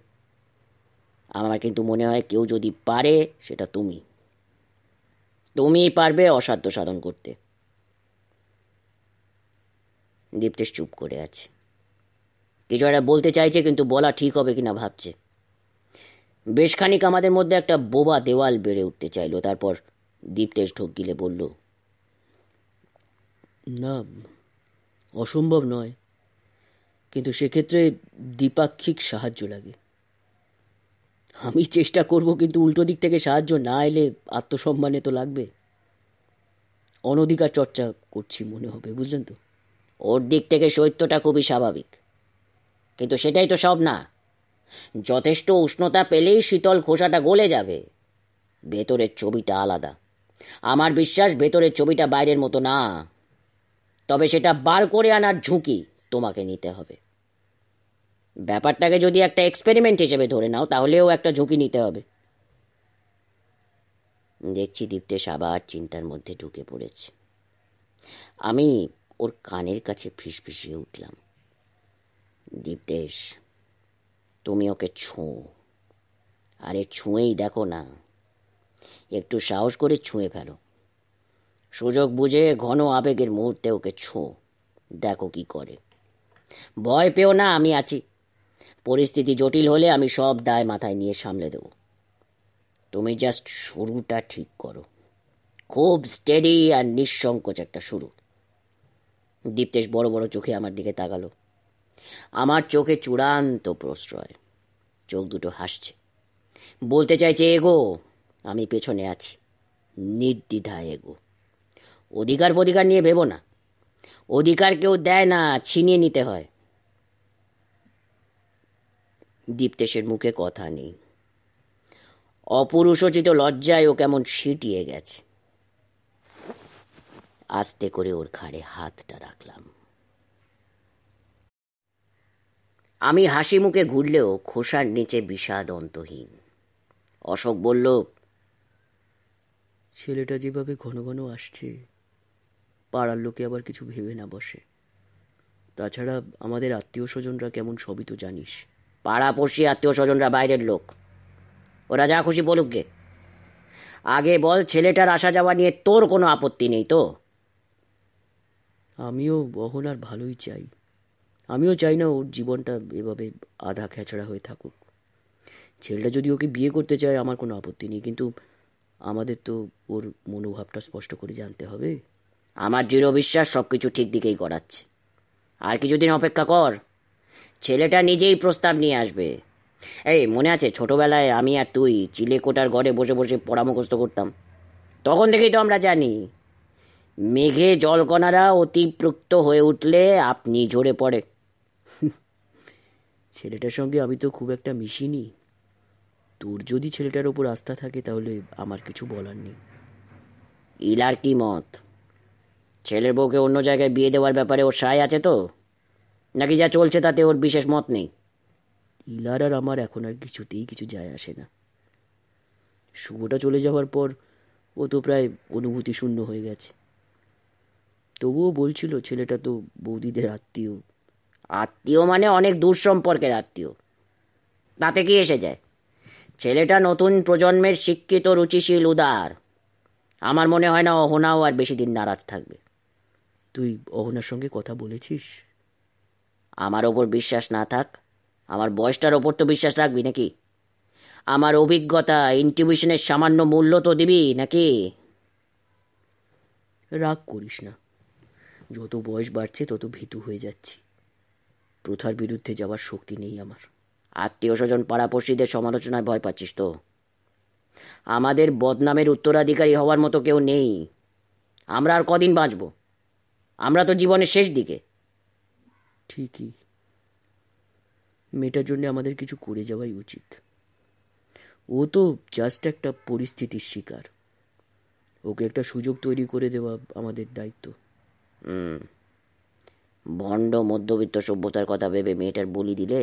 আমার কিন্তু মনে হয় কেউ যদি পারে সেটা তুমি তুমি পারবে অসাধ্য সাধন করতে দীপ্তেশ চুপ করে আছে কিছু একটা বলতে চাইছে কিন্তু বলা ঠিক হবে কিনা ভাবছে বেশ খানিক আমাদের মধ্যে একটা বোবা দেওয়াল বেড়ে উঠতে চাইল তারপর দীপ্তেশ ঢোক গিলে বলল না অসম্ভব নয় কিন্তু সেক্ষেত্রে দ্বিপাক্ষিক সাহায্য লাগে আমি চেষ্টা করব কিন্তু উল্টো দিক থেকে সাহায্য না এলে আত্মসম্মানে তো লাগবে অনধিকার চর্চা করছি মনে হবে বুঝলেন তো ওর দিক থেকে সৈত্যটা খুবই স্বাভাবিক কিন্তু সেটাই তো সব না যথেষ্ট উষ্ণতা পেলেই শীতল খোসাটা গলে যাবে ভেতরের ছবিটা আলাদা আমার বিশ্বাস ভেতরের ছবিটা বাইরের মতো না তবে সেটা বার করে আনার ঝুঁকি তোমাকে নিতে হবে ব্যাপারটাকে যদি একটা এক্সপেরিমেন্ট হিসেবে ধরে নাও তাহলেও একটা ঝুঁকি নিতে হবে দেখছি দীপ্তেশ আবার চিন্তার মধ্যে ঢুকে পড়েছে আমি ওর কানের কাছে ফিসফিসিয়ে উঠলাম দীপদেশ তুমি ওকে ছুঁ আরে ছুঁয়েই দেখো না একটু সাহস করে ছুঁয়ে ফেলো সুযোগ বুঝে ঘন আবেগের মুহূর্তে ওকে ছো দেখো কি করে ভয় পেও না আমি আছি পরিস্থিতি জটিল হলে আমি সব দায় মাথায় নিয়ে সামলে দেব তুমি জাস্ট শুরুটা ঠিক করো খুব স্টেডি আর নিঃসংকোচ একটা শুরু দীপ্তেশ বড় বড় চোখে আমার দিকে তাকালো আমার চোখে চূড়ান্ত প্রশ্রয় চোখ দুটো হাসছে বলতে চাইছে এগো আমি পেছনে আছি নির্দ্বিধা এগো অধিকার অধিকার নিয়ে ভেব না অধিকার কেউ দেয় না ছিনিয়ে নিতে হয় দীপ্তেশের মুখে কথা নেই অপুরুষোচিত লজ্জায় ও কেমন সিটিয়ে গেছে আস্তে করে ওর ঘাড়ে হাতটা রাখলাম আমি হাসি মুখে ঘুরলেও খোসার নিচে বিষাদ অন্তহীন অশোক বলল ছেলেটা যেভাবে ঘন ঘন আসছে পাড়ার লোকে আবার কিছু ভেবে না বসে তাছাড়া আমাদের আত্মীয় স্বজনরা কেমন সবই তো জানিস পাড়া পড়শি আত্মীয় স্বজনরা বাইরের লোক ওরা যা খুশি বলুক গে আগে বল ছেলেটার আসা যাওয়া নিয়ে তোর কোনো আপত্তি নেই তো আমিও বহন আর ভালোই চাই আমিও চাই না ওর জীবনটা এভাবে আধা খেচড়া হয়ে থাকুক ছেলেটা যদি ওকে বিয়ে করতে চায় আমার কোনো আপত্তি নেই কিন্তু আমাদের তো ওর মনোভাবটা স্পষ্ট করে জানতে হবে আমার দৃঢ় বিশ্বাস সব কিছু ঠিক দিকেই করাচ্ছে আর কিছুদিন অপেক্ষা কর ছেলেটা নিজেই প্রস্তাব নিয়ে আসবে এই মনে আছে ছোটবেলায় আমি আর তুই চিলেকোটার ঘরে বসে বসে পরামুখস্থ করতাম তখন থেকেই তো আমরা জানি মেঘে জলকণারা অতিপ্রুক্ত হয়ে উঠলে আপনি ঝরে পড়ে ছেলেটার সঙ্গে আমি তো খুব একটা মিশিনি তোর যদি ছেলেটার ওপর আস্থা থাকে তাহলে আমার কিছু বলার নেই ইলার কি মত ছেলের বউকে অন্য জায়গায় বিয়ে দেওয়ার ব্যাপারে ওর সায় আছে তো নাকি যা চলছে তাতে ওর বিশেষ মত নেই ইলার আর আমার এখন আর কিছুতেই কিছু যায় আসে না শুভটা চলে যাওয়ার পর ও তো প্রায় অনুভূতি শূন্য হয়ে গেছে তবুও বলছিল ছেলেটা তো বৌদিদের আত্মীয় আত্মীয় মানে অনেক দূর সম্পর্কের আত্মীয় তাতে কি এসে যায় ছেলেটা নতুন প্রজন্মের শিক্ষিত রুচিশীল উদার আমার মনে হয় না অহনাও আর বেশি দিন নারাজ থাকবে তুই অহনার সঙ্গে কথা বলেছিস আমার ওপর বিশ্বাস না থাক আমার বয়সটার ওপর তো বিশ্বাস রাখবি নাকি আমার অভিজ্ঞতা ইন্টিউশনের সামান্য মূল্য তো দিবি নাকি রাগ করিস না যত বয়স বাড়ছে তত ভীতু হয়ে যাচ্ছি প্রথার বিরুদ্ধে যাওয়ার শক্তি নেই আমার আত্মীয় স্বজন পাড়াপড়শিদের সমালোচনায় ভয় পাচ্ছিস তো আমাদের বদনামের উত্তরাধিকারী হওয়ার মতো কেউ নেই আমরা আর কদিন বাঁচব আমরা তো জীবনের শেষ দিকে ঠিকই মেয়েটার জন্য আমাদের কিছু করে যাওয়াই উচিত ও তো জাস্ট একটা পরিস্থিতির শিকার ওকে একটা সুযোগ তৈরি করে দেওয়া আমাদের দায়িত্ব হুম ভণ্ড মধ্যবিত্ত সভ্যতার কথা ভেবে মেয়েটার বলি দিলে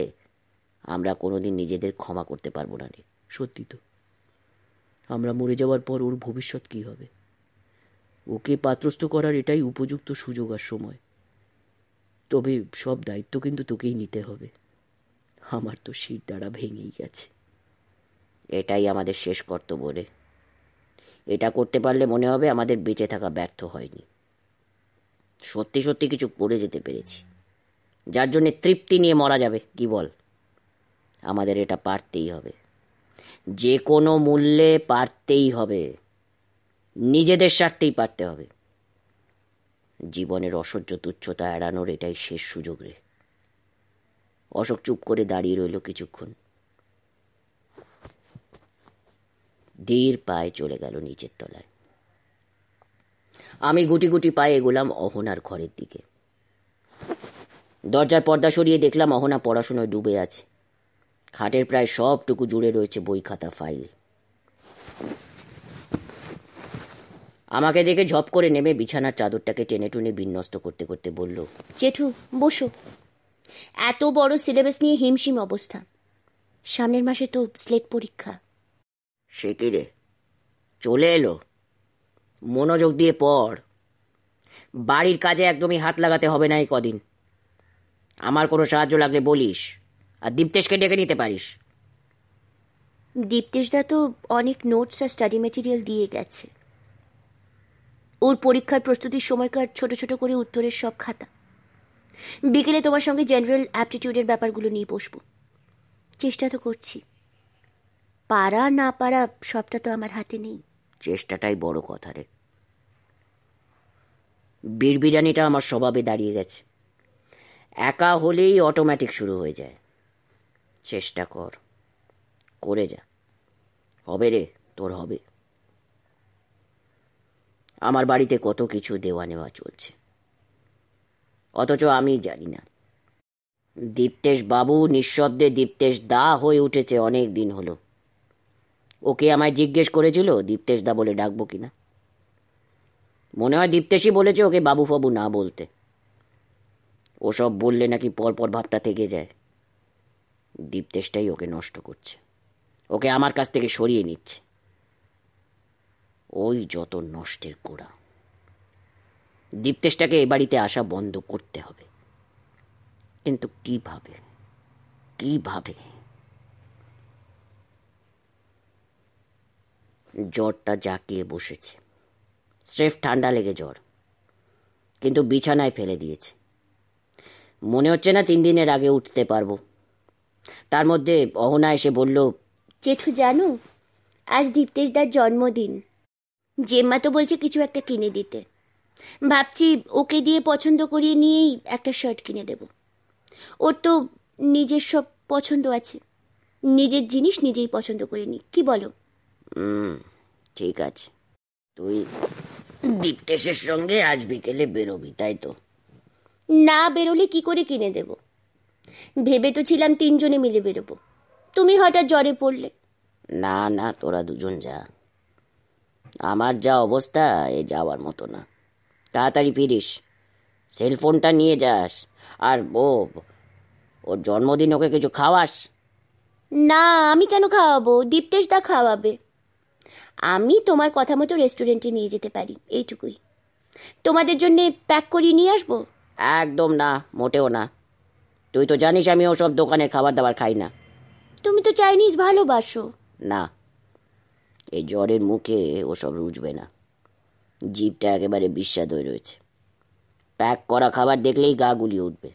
আমরা কোনোদিন নিজেদের ক্ষমা করতে পারবো না রে সত্যি তো আমরা মরে যাওয়ার পর ওর ভবিষ্যৎ কি হবে ওকে পাত্রস্থ করার এটাই উপযুক্ত সুযোগ আর সময় তবে সব দায়িত্ব কিন্তু তোকেই নিতে হবে আমার তো শির দ্বারা ভেঙেই গেছে এটাই আমাদের শেষ কর্তব্য রে এটা করতে পারলে মনে হবে আমাদের বেঁচে থাকা ব্যর্থ হয়নি সত্যি সত্যি কিছু করে যেতে পেরেছি যার জন্যে তৃপ্তি নিয়ে মরা যাবে কি বল আমাদের এটা পারতেই হবে যে কোনো মূল্যে পারতেই হবে নিজেদের স্বার্থেই পারতে হবে জীবনের অসহ্য তুচ্ছতা এড়ানোর এটাই শেষ সুযোগ রে অশোক চুপ করে দাঁড়িয়ে রইল কিছুক্ষণ ধীর পায়ে চলে গেল নিচের তলায় আমি গুটি গুটি পায়ে এগোলাম অহনার ঘরের দিকে দরজার পর্দা সরিয়ে দেখলাম অহনা পড়াশুনোয় ডুবে আছে খাটের প্রায় সবটুকু জুড়ে রয়েছে বই খাতা ফাইল আমাকে দেখে ঝপ করে নেমে বিছানার চাদরটাকে টেনে টুনে বিন্যস্ত করতে করতে বলল চেঠু বসো এত বড় সিলেবাস নিয়ে হিমশিম অবস্থা সামনের মাসে তো স্লেট পরীক্ষা সে কি রে চলে এলো মনোযোগ দিয়ে পড় বাড়ির কাজে একদমই হাত লাগাতে হবে না এই কদিন আমার কোনো সাহায্য লাগলে বলিস আর দীপ্তেশকে ডেকে নিতে পারিস দীপ্তেশদা তো অনেক নোটস আর স্টাডি মেটেরিয়াল দিয়ে গেছে ওর পরীক্ষার প্রস্তুতির সময়কার ছোট ছোট করে উত্তরের সব খাতা বিকেলে তোমার সঙ্গে জেনারেল অ্যাপটিটিউডের ব্যাপারগুলো নিয়ে বসব চেষ্টা তো করছি পারা না পারা সবটা তো আমার হাতে নেই চেষ্টাটাই বড় কথা রে বিড়বিড়ানিটা আমার স্বভাবে দাঁড়িয়ে গেছে একা হলেই অটোমেটিক শুরু হয়ে যায় চেষ্টা কর করে যা হবে রে তোর হবে আমার বাড়িতে কত কিছু দেওয়া নেওয়া চলছে অথচ আমি জানি না দীপ্তেশ বাবু নিঃশব্দে দীপ্তেশ দা হয়ে উঠেছে অনেক দিন হলো ওকে আমায় জিজ্ঞেস করেছিল দীপ্তেশ দা বলে ডাকবো কিনা মনে হয় দীপ্তেশই বলেছে ওকে বাবু ফাবু না বলতে ওসব বললে নাকি পরপর ভাবটা থেকে যায় দীপদেশটাই ওকে নষ্ট করছে ওকে আমার কাছ থেকে সরিয়ে নিচ্ছে ওই যত নষ্টের গোড়া দীপ্তেশটাকে এ বাড়িতে আসা বন্ধ করতে হবে কিন্তু কিভাবে কিভাবে জ্বরটা জাকিয়ে বসেছে স্রেফ ঠান্ডা লেগে জ্বর কিন্তু বিছানায় ফেলে দিয়েছে মনে হচ্ছে না তিন দিনের আগে উঠতে পারবো তার মধ্যে অহনা এসে বলল জেঠু জানো আজ দীপ্তেশদার জন্মদিন জেম্মা তো বলছে কিছু একটা কিনে দিতে ভাবছি ওকে দিয়ে পছন্দ করিয়ে নিয়েই একটা শার্ট কিনে দেব ওর তো নিজের সব পছন্দ আছে নিজের জিনিস নিজেই পছন্দ করে নি কি বলো ঠিক আছে তুই দীপকেশের সঙ্গে আজ বিকেলে বেরোবি তাই তো না বেরোলে কি করে কিনে দেব ভেবে তো ছিলাম তিনজনে মিলে বেরোবো তুমি হঠাৎ জ্বরে পড়লে না না তোরা দুজন যা আমার যা অবস্থা এ যাওয়ার মতো না তাড়াতাড়ি ফিরিস সেলফোনটা নিয়ে যাস আর বো ওর জন্মদিন ওকে কিছু খাওয়াস না আমি কেন খাওয়াবো দীপ্তেশ দা খাওয়াবে আমি তোমার কথা মতো রেস্টুরেন্টে নিয়ে যেতে পারি এইটুকুই তোমাদের জন্যে প্যাক করিয়ে নিয়ে আসবো একদম না মোটেও না তুই তো জানিস আমি ওসব দোকানের খাবার দাবার খাই না তুমি তো চাইনিজ ভালোবাসো না এই জ্বরের মুখে ওসব রুজবে না জিভটা একেবারে বিশ্বাদ হয়ে রয়েছে প্যাক করা খাবার দেখলেই গা গুলিয়ে উঠবে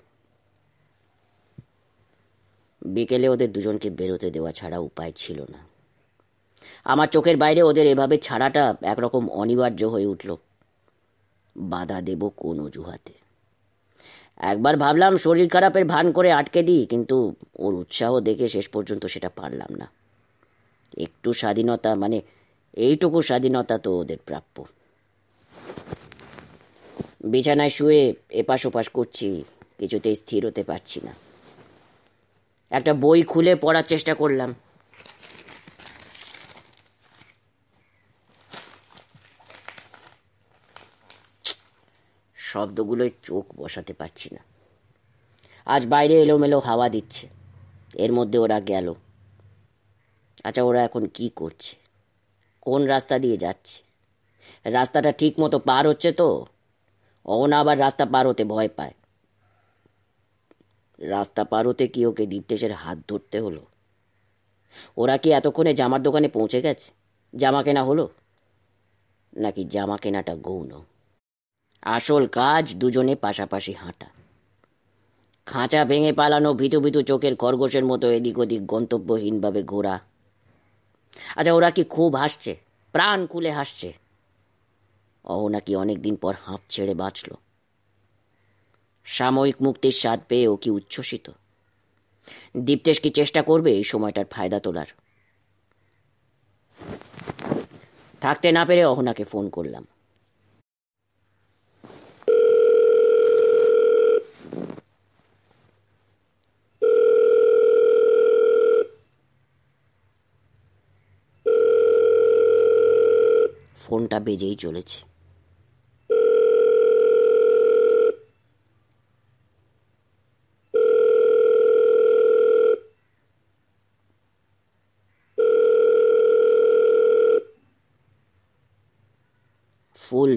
বিকেলে ওদের দুজনকে বেরোতে দেওয়া ছাড়া উপায় ছিল না আমার চোখের বাইরে ওদের এভাবে ছাড়াটা একরকম অনিবার্য হয়ে উঠল বাধা দেব কোন অজুহাতে একবার ভাবলাম শরীর খারাপের ভান করে আটকে দিই কিন্তু ওর উৎসাহ দেখে শেষ পর্যন্ত সেটা পারলাম না একটু স্বাধীনতা মানে এইটুকু স্বাধীনতা তো ওদের প্রাপ্য বিছানায় শুয়ে এপাশ ওপাশ করছি কিছুতেই স্থির হতে পারছি না একটা বই খুলে পড়ার চেষ্টা করলাম শব্দগুলোয় চোখ বসাতে পারছি না আজ বাইরে এলোমেলো হাওয়া দিচ্ছে এর মধ্যে ওরা গেল আচ্ছা ওরা এখন কি করছে কোন রাস্তা দিয়ে যাচ্ছে রাস্তাটা ঠিক মতো পার হচ্ছে তো না আবার রাস্তা পার হতে ভয় পায় রাস্তা পার হতে কি ওকে দীপ্তেশের হাত ধরতে হলো ওরা কি এতক্ষণে জামার দোকানে পৌঁছে গেছে জামা কেনা হলো নাকি জামা কেনাটা গৌণ আসল কাজ দুজনে পাশাপাশি হাঁটা খাঁচা ভেঙে পালানো ভিতু ভিতু চোখের খরগোশের মতো এদিক ওদিক গন্তব্যহীনভাবে ঘোরা আচ্ছা ওরা কি খুব হাসছে প্রাণ খুলে হাসছে অহ নাকি অনেকদিন পর হাঁপ ছেড়ে বাঁচল সাময়িক মুক্তির স্বাদ পেয়ে ও কি উচ্ছ্বসিত দীপ্তেশ কি চেষ্টা করবে এই সময়টার ফায়দা তোলার থাকতে না পেরে অহনাকে ফোন করলাম ফোনটা বেজেই চলেছে ফুল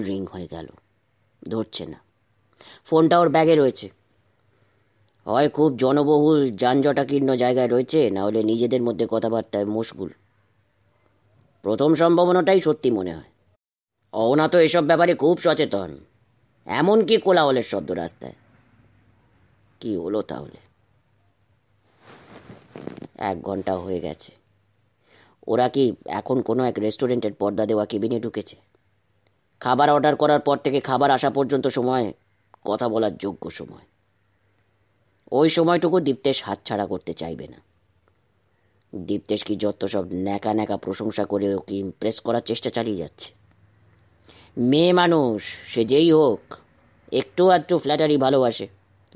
রিং হয়ে গেল ধরছে না ফোনটা ওর ব্যাগে রয়েছে হয় খুব জনবহুল যানজটাকীর্ণ জায়গায় রয়েছে না হলে নিজেদের মধ্যে কথাবার্তায় মশগুল প্রথম সম্ভাবনাটাই সত্যি মনে হয় অওনা তো এসব ব্যাপারে খুব সচেতন এমন কি কোলাহলের শব্দ রাস্তায় কি হলো তাহলে এক ঘন্টা হয়ে গেছে ওরা কি এখন কোনো এক রেস্টুরেন্টের পর্দা দেওয়া কেবিনে ঢুকেছে খাবার অর্ডার করার পর থেকে খাবার আসা পর্যন্ত সময় কথা বলার যোগ্য সময় ওই সময়টুকু দীপ্তেশ হাতছাড়া করতে চাইবে না দীপ্তেশ কি যত সব ন্যাকা ন্যাকা প্রশংসা করে ওকে ইমপ্রেস করার চেষ্টা চালিয়ে যাচ্ছে মেয়ে মানুষ সে যেই হোক একটু আধটু ফ্ল্যাটারি ভালোবাসে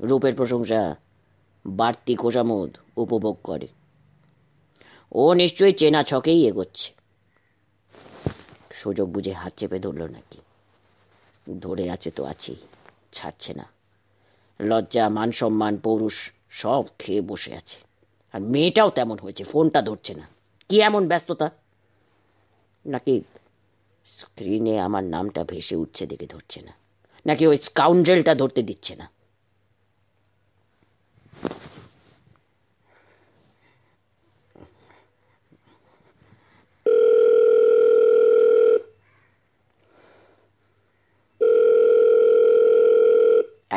রূপের প্রশংসা বাড়তি কোষামোদ উপভোগ করে ও নিশ্চয়ই চেনা ছকেই এগোচ্ছে সুযোগ বুঝে হাত চেপে ধরল নাকি ধরে আছে তো আছেই ছাড়ছে না লজ্জা মান সম্মান পৌরুষ সব খেয়ে বসে আছে আর মেয়েটাও তেমন হয়েছে ফোনটা ধরছে না কি এমন ব্যস্ততা নাকি স্ক্রিনে আমার নামটা ভেসে উঠছে দেখে ধরছে না নাকি ওই স্কাউন্ড্রেলটা ধরতে দিচ্ছে না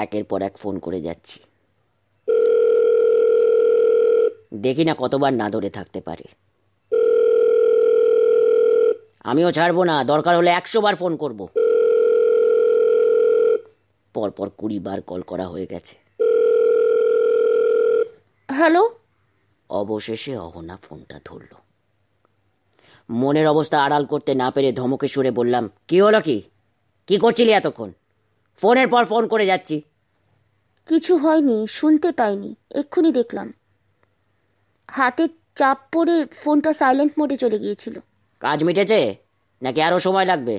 একের পর এক ফোন করে যাচ্ছি দেখি না কতবার না ধরে থাকতে পারে আমিও ছাড়বো না দরকার হলে একশো বার ফোন করব পরপর কুড়ি বার কল করা হয়ে গেছে হ্যালো অবশেষে অহনা ফোনটা ধরল মনের অবস্থা আড়াল করতে না পেরে ধমকে সুরে বললাম কি হলো কি কি করছিলি এতক্ষণ ফোনের পর ফোন করে যাচ্ছি কিছু হয়নি শুনতে পাইনি এক্ষুনি দেখলাম হাতে চাপ পড়ে ফোনটা সাইলেন্ট মোডে চলে গিয়েছিল কাজ মিটেছে নাকি আরও সময় লাগবে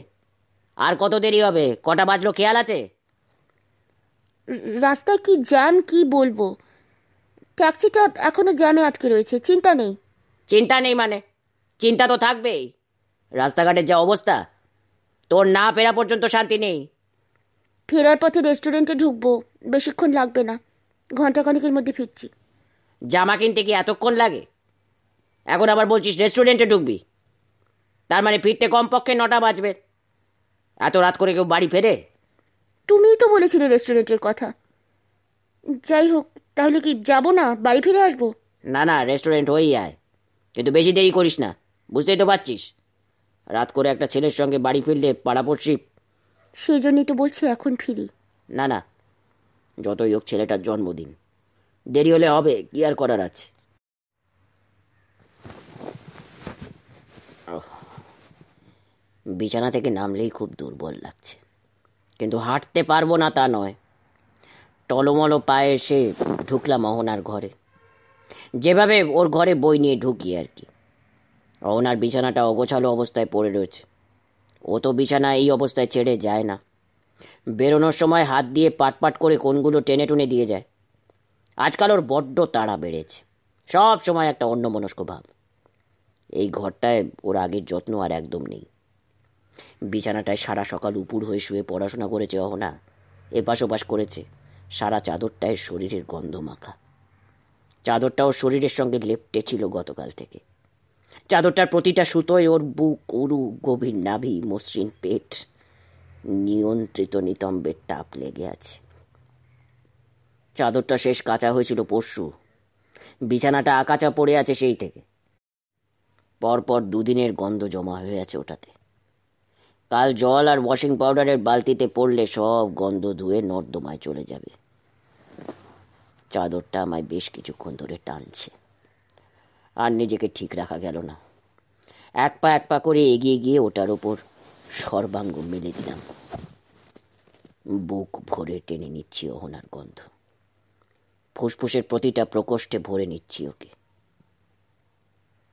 আর কত দেরি হবে কটা বাজলো খেয়াল আছে রাস্তায় কি জ্যাম কি বলবো ট্যাক্সিটা এখনো জ্যামে আটকে রয়েছে চিন্তা নেই চিন্তা নেই মানে চিন্তা তো থাকবেই রাস্তাঘাটের যা অবস্থা তোর না ফেরা পর্যন্ত শান্তি নেই ফেরার পথে রেস্টুরেন্টে ঢুকবো বেশিক্ষণ লাগবে না ঘন্টাখানেকের মধ্যে ফিরছি জামা কিনতে কি এতক্ষণ লাগে এখন আবার বলছিস রেস্টুরেন্টে ঢুকবি তার মানে ফিরতে কমপক্ষে নটা বাজবে এত রাত করে কেউ বাড়ি ফেরে তুমিই তো বলেছিলে রেস্টুরেন্টের কথা যাই হোক তাহলে কি যাব না বাড়ি ফিরে আসবো না না রেস্টুরেন্ট হয়েই আয় কিন্তু বেশি দেরি করিস না বুঝতেই তো পারছিস রাত করে একটা ছেলের সঙ্গে বাড়ি ফিরলে পাড়াপড়শি সেই জন্যই তো বলছি এখন ফিরি না না যতই হোক ছেলেটার জন্মদিন দেরি হলে হবে কি আর করার আছে বিছানা থেকে নামলেই খুব দুর্বল লাগছে কিন্তু হাঁটতে পারবো না তা নয় টলমলো পায়ে এসে ঢুকলাম অহনার ঘরে যেভাবে ওর ঘরে বই নিয়ে ঢুকি আর কি অহনার বিছানাটা অগোছালো অবস্থায় পড়ে রয়েছে ও তো বিছানা এই অবস্থায় ছেড়ে যায় না বেরোনোর সময় হাত দিয়ে পাটপাট করে কোনগুলো টেনে টুনে দিয়ে যায় আজকাল ওর বড্ড তাড়া বেড়েছে সব সময় একটা অন্যমনস্ক ভাব এই ঘরটায় ওর আগের যত্ন আর একদম নেই বিছানাটায় সারা সকাল উপুর হয়ে শুয়ে পড়াশোনা করেছে অহনা এপাশ ওপাশ করেছে সারা চাদরটায় শরীরের গন্ধ মাখা চাদরটা ওর শরীরের সঙ্গে লেপটে ছিল গতকাল থেকে চাদরটার প্রতিটা সুতোয় ওর বুক উরু গভীর নাভি মসৃণ পেট নিয়ন্ত্রিত নিতম্বের তাপ লেগে আছে চাদরটা শেষ কাঁচা হয়েছিল পরশু বিছানাটা আকাচা পড়ে আছে সেই থেকে পরপর দুদিনের গন্ধ জমা হয়ে আছে ওটাতে কাল জল আর ওয়াশিং পাউডারের বালতিতে পড়লে সব গন্ধ ধুয়ে নর্দমায় চলে যাবে চাদরটা আমায় বেশ কিছুক্ষণ ধরে টানছে আর নিজেকে ঠিক রাখা গেল না এক পা এক পা করে এগিয়ে গিয়ে ওটার ওপর সর্বাঙ্গ মেলে দিলাম বুক ভরে টেনে নিচ্ছি ওহনার গন্ধ ফুসফুসের প্রতিটা প্রকোষ্ঠে ভরে নিচ্ছি ওকে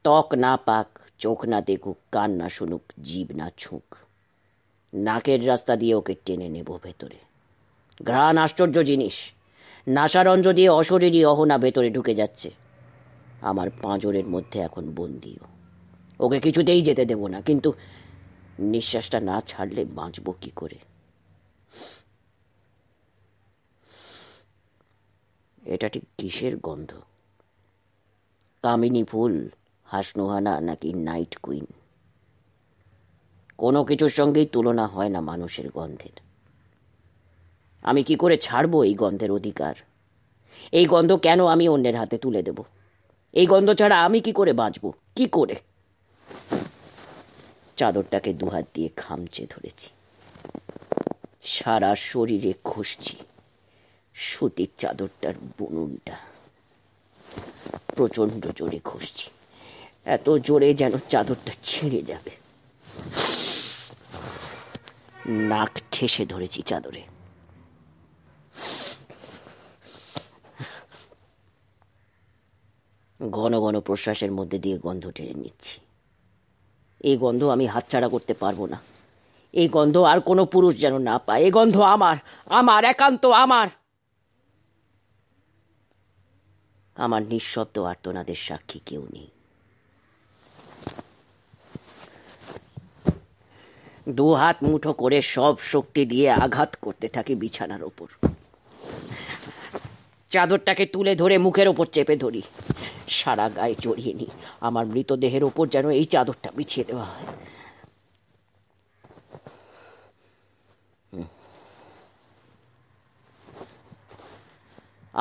ত্বক না পাক চোখ না দেখুক কান না শুনুক জীব না ছুঁক নাকের রাস্তা দিয়ে ওকে টেনে নেব ভেতরে ঘ্রাণ আশ্চর্য জিনিস নাসারঞ্জ দিয়ে অশরীরই অহনা ভেতরে ঢুকে যাচ্ছে আমার পাঁজরের মধ্যে এখন বন্দিও ওকে কিছুতেই যেতে দেব না কিন্তু নিঃশ্বাসটা না ছাড়লে বাঁচব কি করে এটা ঠিক কিসের গন্ধ কামিনী ফুল হাসনুহানা নাকি নাইট কুইন কোনো কিছুর সঙ্গেই তুলনা হয় না মানুষের গন্ধের আমি কি করে ছাড়বো এই গন্ধের অধিকার এই গন্ধ কেন আমি অন্যের হাতে তুলে দেব এই গন্ধ ছাড়া আমি কি করে বাঁচব কি করে চাদরটাকে দুহাত দিয়ে খামচে ধরেছি সারা শরীরে খসছি সুতির চাদরটার বুনুনটা প্রচণ্ড জোরে খসছি এত জোরে যেন চাদরটা ছিঁড়ে যাবে নাক ঠেসে ধরেছি চাদরে ঘন ঘন প্রশ্বাসের মধ্যে দিয়ে গন্ধ টেনে নিচ্ছি এই গন্ধ আমি হাতছাড়া করতে পারবো না এই গন্ধ আর কোনো পুরুষ যেন না পায় এই গন্ধ আমার আমার একান্ত আমার আমার নিঃশব্দ আর্তনাদের সাক্ষী কেউ নেই দু হাত মুঠো করে সব শক্তি দিয়ে আঘাত করতে থাকি বিছানার ওপর চাদরটাকে তুলে ধরে মুখের ওপর চেপে ধরি সারা গায়ে জড়িয়ে নিই আমার মৃতদেহের ওপর যেন এই চাদরটা বিছিয়ে দেওয়া হয়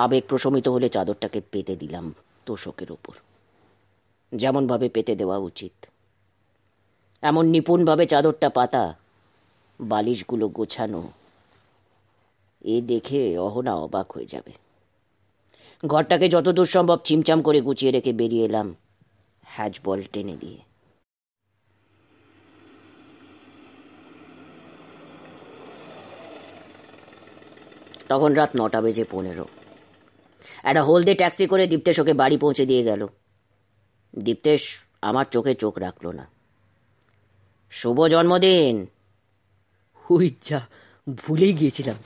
আবেগ প্রশমিত হলে চাদরটাকে পেতে দিলাম তোষকের ওপর যেমনভাবে পেতে দেওয়া উচিত এমন নিপুণভাবে চাদরটা পাতা বালিশগুলো গোছানো এ দেখে অহনা অবাক হয়ে যাবে ঘরটাকে যতদূর সম্ভব চিমচাম করে গুছিয়ে রেখে বেরিয়ে এলাম বল টেনে দিয়ে তখন রাত নটা বেজে পনেরো একটা হলদে ট্যাক্সি করে দীপ্তেশ ওকে বাড়ি পৌঁছে দিয়ে গেল দীপ্তেশ আমার চোখে চোখ রাখলো না শুভ জন্মদিন হুই যা ভুলে গিয়েছিলাম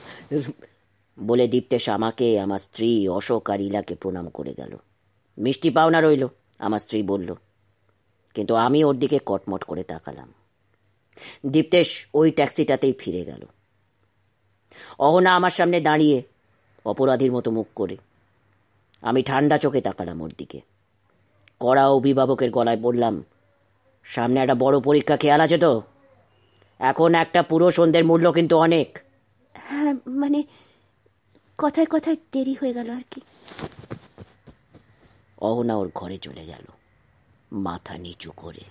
বলে দীপ্তেশ আমাকে আমার স্ত্রী অশোক আর ইলাকে প্রণাম করে গেল মিষ্টি পাওনা রইল আমার স্ত্রী বলল কিন্তু আমি ওর দিকে কটমট করে তাকালাম দীপ্তেশ ওই ট্যাক্সিটাতেই ফিরে গেল অহনা আমার সামনে দাঁড়িয়ে অপরাধীর মতো মুখ করে আমি ঠান্ডা চোখে তাকালাম ওর দিকে কড়া অভিভাবকের গলায় বললাম সামনে একটা বড় পরীক্ষা খেয়াল আছে তো এখন একটা পুরো সন্ধ্যের মূল্য কিন্তু অনেক হ্যাঁ মানে কথায় কথায় দেরি হয়ে গেল আর কি অহনা ওর ঘরে চলে গেল মাথা নিচু করে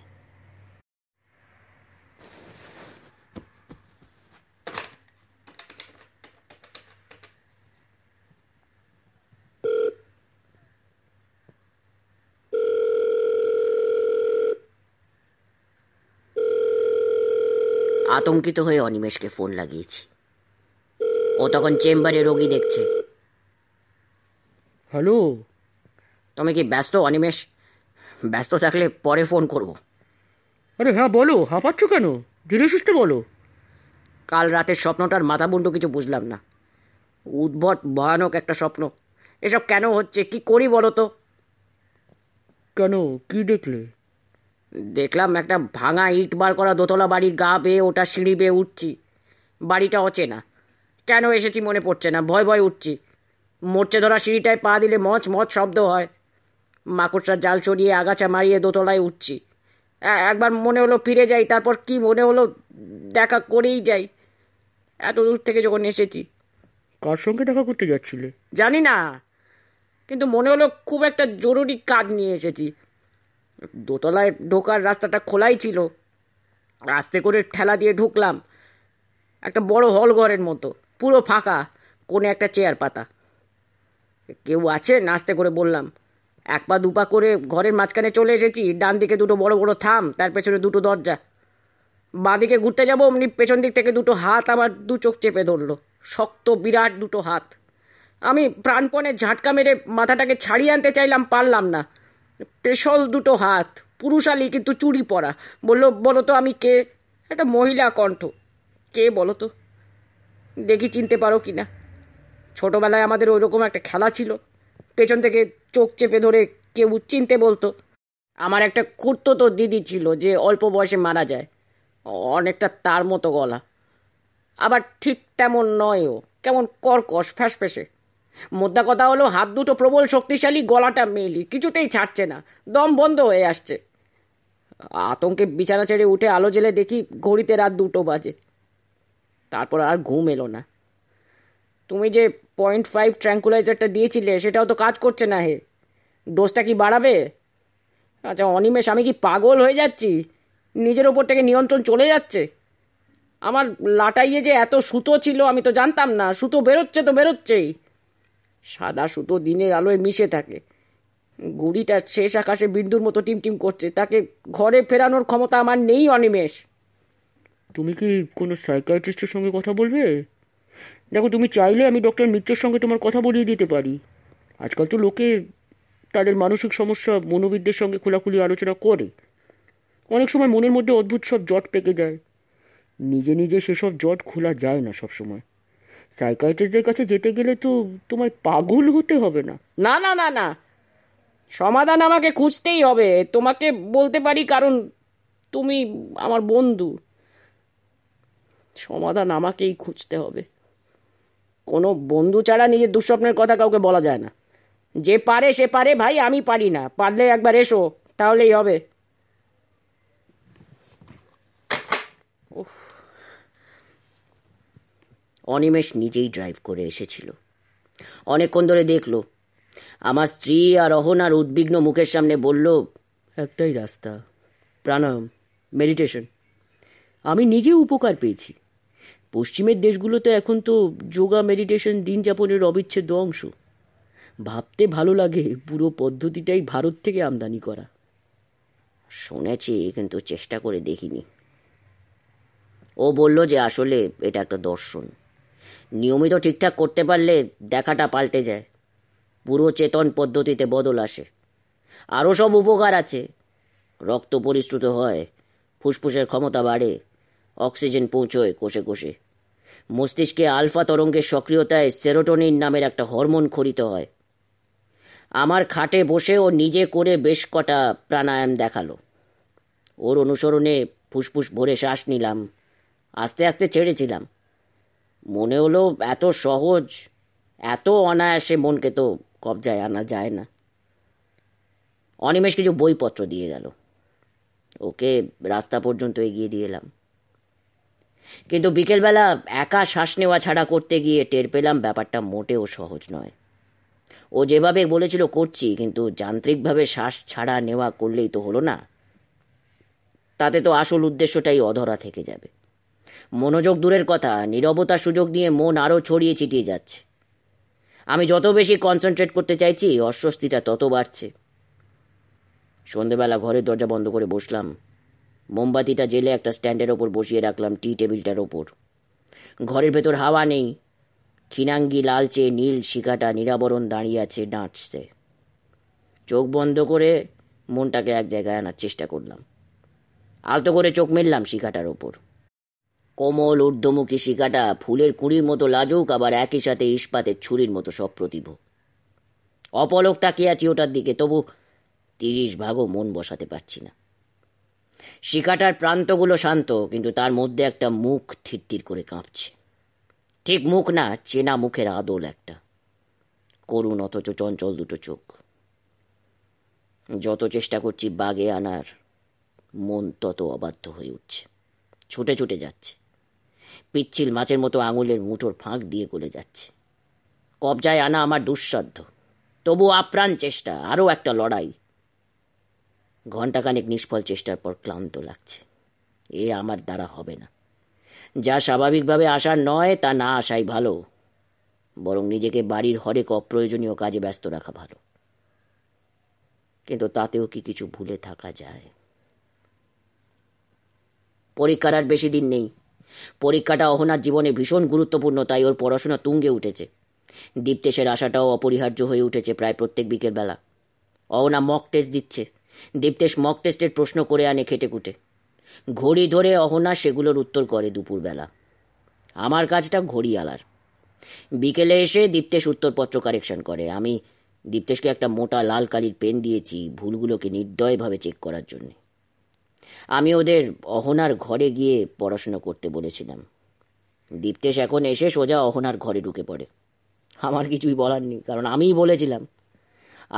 আতঙ্কিত হয়ে অনিমেষকে ফোন লাগিয়েছি ও তখন চেম্বারে রোগী দেখছে হ্যালো তুমি কি ব্যস্ত অনিমেষ ব্যস্ত থাকলে পরে ফোন করব আরে হ্যাঁ বলো হাঁপাচ্ছ কেন ধীরে সুস্থে বলো কাল রাতের স্বপ্নটার মাথা বন্ধু কিছু বুঝলাম না উদ্ভট ভয়ানক একটা স্বপ্ন এসব কেন হচ্ছে কি করি বলো তো কেন কি দেখলে দেখলাম একটা ভাঙা ইট বার করা দোতলা বাড়ি গা বেয়ে ওটা সিঁড়ি বেয়ে উঠছি বাড়িটা অচেনা কেন এসেছি মনে পড়ছে না ভয় ভয় উঠছি মরচে ধরা সিঁড়িটায় পা দিলে মচ মচ শব্দ হয় মাকড়সার জাল সরিয়ে আগাছা মারিয়ে দোতলায় উঠছি একবার মনে হলো ফিরে যাই তারপর কি মনে হলো দেখা করেই যাই এত দূর থেকে যখন এসেছি কার সঙ্গে দেখা করতে যাচ্ছিলে জানি না কিন্তু মনে হলো খুব একটা জরুরি কাজ নিয়ে এসেছি দোতলায় ঢোকার রাস্তাটা খোলাই ছিল আস্তে করে ঠেলা দিয়ে ঢুকলাম একটা বড় হল ঘরের মতো পুরো ফাঁকা কোনে একটা চেয়ার পাতা কেউ আছে নাস্তে করে বললাম এক পা দুপা করে ঘরের মাঝখানে চলে এসেছি ডান দিকে দুটো বড় বড় থাম তার পেছনে দুটো দরজা বাঁ দিকে ঘুরতে যাবো অমনি পেছন দিক থেকে দুটো হাত আমার দু চোখ চেপে ধরলো শক্ত বিরাট দুটো হাত আমি প্রাণপণে ঝাটকা মেরে মাথাটাকে ছাড়িয়ে আনতে চাইলাম পারলাম না পেশল দুটো হাত পুরুষালি কিন্তু চুরি পরা বললো বলো তো আমি কে একটা মহিলা কণ্ঠ কে বলো তো দেখি চিনতে পারো কি না ছোটোবেলায় আমাদের ওইরকম একটা খেলা ছিল পেছন থেকে চোখ চেপে ধরে কেউ চিনতে বলতো আমার একটা কুর্তো তো দিদি ছিল যে অল্প বয়সে মারা যায় অনেকটা তার মতো গলা আবার ঠিক তেমন নয় ও কেমন কর্কশ ফ্যাসফেসে মোদ্দা কথা হলো হাত দুটো প্রবল শক্তিশালী গলাটা মেলি কিছুতেই ছাড়ছে না দম বন্ধ হয়ে আসছে আতঙ্কে বিছানা ছেড়ে উঠে আলো জেলে দেখি ঘড়িতে রাত দুটো বাজে তারপর আর ঘুম এলো না তুমি যে পয়েন্ট ফাইভ ট্র্যাঙ্কুলাইজারটা দিয়েছিলে সেটাও তো কাজ করছে না হে ডোজটা কি বাড়াবে আচ্ছা অনিমেষ আমি কি পাগল হয়ে যাচ্ছি নিজের ওপর থেকে নিয়ন্ত্রণ চলে যাচ্ছে আমার লাটাইয়ে যে এত সুতো ছিল আমি তো জানতাম না সুতো বেরোচ্ছে তো বেরোচ্ছেই সাদা সুতো দিনের আলোয় মিশে থাকে গুড়িটা শেষ আকাশে বিন্দুর মতো টিমটিম করছে তাকে ঘরে ফেরানোর ক্ষমতা আমার নেই অনিমেষ তুমি কি কোনো সাইকাইট্রিস্টের সঙ্গে কথা বলবে দেখো তুমি চাইলে আমি ডক্টর মিত্রের সঙ্গে তোমার কথা বলিয়ে দিতে পারি আজকাল তো লোকে তাদের মানসিক সমস্যা মনোবিদদের সঙ্গে খোলাখুলি আলোচনা করে অনেক সময় মনের মধ্যে অদ্ভুত সব জট পেকে যায় নিজে নিজে সেসব জট খোলা যায় না সব সময় সাইকোয়েট্রিস্টের কাছে যেতে গেলে তো তোমায় পাগল হতে হবে না না না না না সমাধান আমাকে খুঁজতেই হবে তোমাকে বলতে পারি কারণ তুমি আমার বন্ধু সমাধান আমাকেই খুঁজতে হবে কোনো বন্ধু ছাড়া নিজের দুঃস্বপ্নের কথা কাউকে বলা যায় না যে পারে সে পারে ভাই আমি পারি না পারলে একবার এসো তাহলেই হবে অনিমেষ নিজেই ড্রাইভ করে এসেছিল অনেকক্ষণ ধরে দেখল আমার স্ত্রী আর অহনার উদ্বিগ্ন মুখের সামনে বলল একটাই রাস্তা প্রাণায়াম মেডিটেশন আমি নিজে উপকার পেয়েছি পশ্চিমের দেশগুলোতে এখন তো যোগা মেডিটেশন দিন যাপনের অবিচ্ছেদ্য অংশ ভাবতে ভালো লাগে পুরো পদ্ধতিটাই ভারত থেকে আমদানি করা শুনেছি কিন্তু চেষ্টা করে দেখিনি ও বলল যে আসলে এটা একটা দর্শন নিয়মিত ঠিকঠাক করতে পারলে দেখাটা পাল্টে যায় পুরো চেতন পদ্ধতিতে বদল আসে আরও সব উপকার আছে রক্ত পরিশ্রুত হয় ফুসফুসের ক্ষমতা বাড়ে অক্সিজেন পৌঁছয় কোষে কোষে মস্তিষ্কে আলফা তরঙ্গের সক্রিয়তায় সেরোটোনিন নামের একটা হরমোন খরিত হয় আমার খাটে বসে ও নিজে করে বেশ কটা প্রাণায়াম দেখালো ওর অনুসরণে ফুসফুস ভরে শ্বাস নিলাম আস্তে আস্তে ছেড়েছিলাম মনে হলো এত সহজ এত অনায়াসে মনকে তো কবজায় আনা যায় না অনিমেষ কিছু বইপত্র দিয়ে গেল ওকে রাস্তা পর্যন্ত এগিয়ে দিয়ে এলাম কিন্তু বিকেলবেলা একা শ্বাস নেওয়া ছাড়া করতে গিয়ে টের পেলাম ব্যাপারটা মোটেও সহজ নয় ও যেভাবে বলেছিল করছি কিন্তু যান্ত্রিকভাবে শ্বাস ছাড়া নেওয়া করলেই তো হলো না তাতে তো আসল উদ্দেশ্যটাই অধরা থেকে যাবে মনোযোগ দূরের কথা নিরবতা সুযোগ দিয়ে মন আরও ছড়িয়ে ছিটিয়ে যাচ্ছে আমি যত বেশি কনসেন্ট্রেট করতে চাইছি অস্বস্তিটা তত বাড়ছে সন্ধেবেলা ঘরের দরজা বন্ধ করে বসলাম মোমবাতিটা জেলে একটা স্ট্যান্ডের ওপর বসিয়ে রাখলাম টি টেবিলটার ওপর ঘরের ভেতর হাওয়া নেই খিনাঙ্গি লালচে নীল শিখাটা নিরাবরণ দাঁড়িয়ে আছে ডাঁটছে চোখ বন্ধ করে মনটাকে এক জায়গায় আনার চেষ্টা করলাম আলতো করে চোখ মেললাম শিখাটার ওপর কমল ঊর্ধ্বমুখী শিকাটা ফুলের কুড়ির মতো লাজুক আবার একই সাথে ইস্পাতের ছুরির মতো সব প্রতিভ অপলক তাকিয়াছি আছি ওটার দিকে তবু তিরিশ ভাগও মন বসাতে পারছি না শিকাটার প্রান্তগুলো শান্ত কিন্তু তার মধ্যে একটা মুখ থিরথির করে কাঁপছে ঠিক মুখ না চেনা মুখের আদল একটা করুণ অথচ চঞ্চল দুটো চোখ যত চেষ্টা করছি বাগে আনার মন তত অবাধ্য হয়ে উঠছে ছুটে ছুটে যাচ্ছে পিচ্ছিল মাছের মতো আঙুলের মুঠোর ফাঁক দিয়ে গলে যাচ্ছে কবজায় আনা আমার দুঃসাধ্য তবু আপ্রাণ চেষ্টা আরও একটা লড়াই ঘণ্টাখানেক নিষ্ফল চেষ্টার পর ক্লান্ত লাগছে এ আমার দ্বারা হবে না যা স্বাভাবিকভাবে আসার নয় তা না আসাই ভালো বরং নিজেকে বাড়ির হরেক অপ্রয়োজনীয় কাজে ব্যস্ত রাখা ভালো কিন্তু তাতেও কি কিছু ভুলে থাকা যায় পরীক্ষার আর বেশি দিন নেই পরীক্ষাটা অহনার জীবনে ভীষণ গুরুত্বপূর্ণ তাই ওর পড়াশোনা তুঙ্গে উঠেছে দীপ্তেশের আশাটাও অপরিহার্য হয়ে উঠেছে প্রায় প্রত্যেক বেলা অহনা মক টেস্ট দিচ্ছে দীপ্তেশ মক টেস্টের প্রশ্ন করে আনে খেটে কুটে ঘড়ি ধরে অহনা সেগুলোর উত্তর করে দুপুরবেলা আমার কাজটা ঘড়ি আলার বিকেলে এসে দীপ্তেশ উত্তরপত্র কারেকশন করে আমি দীপ্তেশকে একটা মোটা লাল কালির পেন দিয়েছি ভুলগুলোকে নির্দয়ভাবে চেক করার জন্যে আমি ওদের অহনার ঘরে গিয়ে পড়াশোনা করতে বলেছিলাম দীপ্তেশ এখন এসে সোজা অহনার ঘরে ঢুকে পড়ে আমার কিছুই বলার নেই কারণ আমিই বলেছিলাম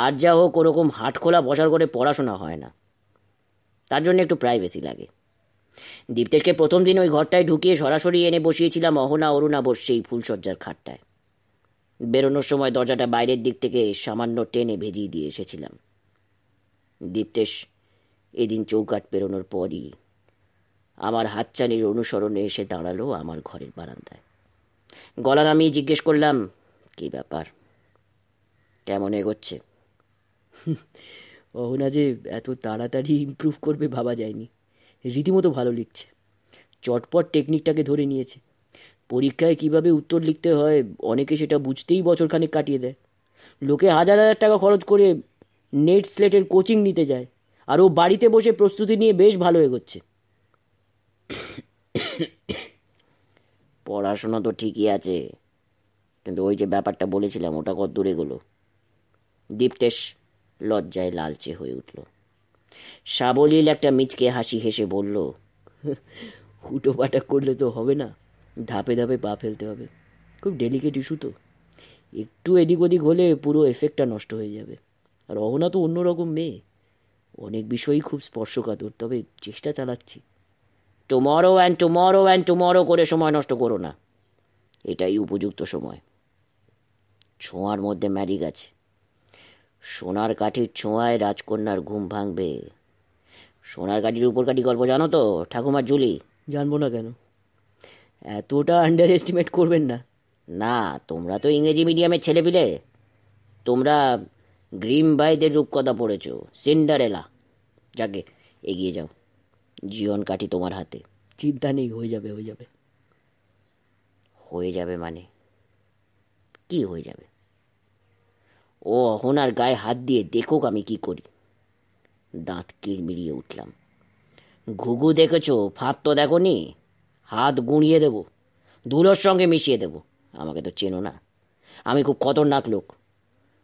আর যা হোক ওরকম হাট খোলা বসার করে পড়াশোনা হয় না তার জন্য একটু প্রাইভেসি লাগে দীপ্তেশকে প্রথম দিন ওই ঘরটায় ঢুকিয়ে সরাসরি এনে বসিয়েছিলাম অহনা অরুণা বস সেই ফুলসজ্জার খাটটায় বেরোনোর সময় দরজাটা বাইরের দিক থেকে সামান্য টেনে ভেজিয়ে দিয়ে এসেছিলাম দীপ্তেশ এদিন চৌকাট পেরোনোর পরই আমার হাতচানির অনুসরণে এসে দাঁড়ালো আমার ঘরের বারান্দায় গলা নামিয়ে জিজ্ঞেস করলাম কি ব্যাপার কেমন এগোচ্ছে (laughs) অহনা যে এত তাড়াতাড়ি ইম্প্রুভ করবে ভাবা যায়নি রীতিমতো ভালো লিখছে চটপট টেকনিকটাকে ধরে নিয়েছে পরীক্ষায় কিভাবে উত্তর লিখতে হয় অনেকে সেটা বুঝতেই বছরখানে কাটিয়ে দেয় লোকে হাজার হাজার টাকা খরচ করে নেট স্লেটের কোচিং নিতে যায় আর ও বাড়িতে বসে প্রস্তুতি নিয়ে বেশ ভালো এগোচ্ছে পড়াশোনা তো ঠিকই আছে কিন্তু ওই যে ব্যাপারটা বলেছিলাম ওটা কত দূরে গেলো দীপ্তেশ লজ্জায় লালচে হয়ে উঠল সাবলীল একটা মিচকে হাসি হেসে বলল হুটোপাটা করলে তো হবে না ধাপে ধাপে পা ফেলতে হবে খুব ডেলিকেট ইস্যু তো একটু এদিক ওদিক হলে পুরো এফেক্টটা নষ্ট হয়ে যাবে আর অহনা তো অন্যরকম মেয়ে অনেক বিষয়ই খুব স্পর্শকাতর তবে চেষ্টা চালাচ্ছি tomorrow and tomorrow and tomorrow করে সময় নষ্ট করো না এটাই উপযুক্ত সময় ছোঁয়ার মধ্যে ম্যাজিক আছে সোনার কাঠির ছোঁয়ায় রাজকন্যার ঘুম ভাঙবে সোনার কাঠির উপর কাঠি গল্প জানো তো ঠাকুমার জুলি জানবো না কেন এতটা আন্ডার এস্টিমেট করবেন না না তোমরা তো ইংরেজি মিডিয়ামের ছেলে পিলে তোমরা গ্রিম বাইদের রূপকথা পড়েছ সিন্ডারেলা যাকে এগিয়ে যাও জীবন কাটি তোমার হাতে চিন্তা নেই হয়ে যাবে হয়ে যাবে হয়ে যাবে মানে কি হয়ে যাবে ও আর গায়ে হাত দিয়ে দেখুক আমি কি করি দাঁত কিড়মিড়িয়ে উঠলাম ঘুঘু দেখেছ ফাঁত তো দেখো নি হাত গুঁড়িয়ে দেবো দুলোর সঙ্গে মিশিয়ে দেবো আমাকে তো চেনো না আমি খুব খতরনাক লোক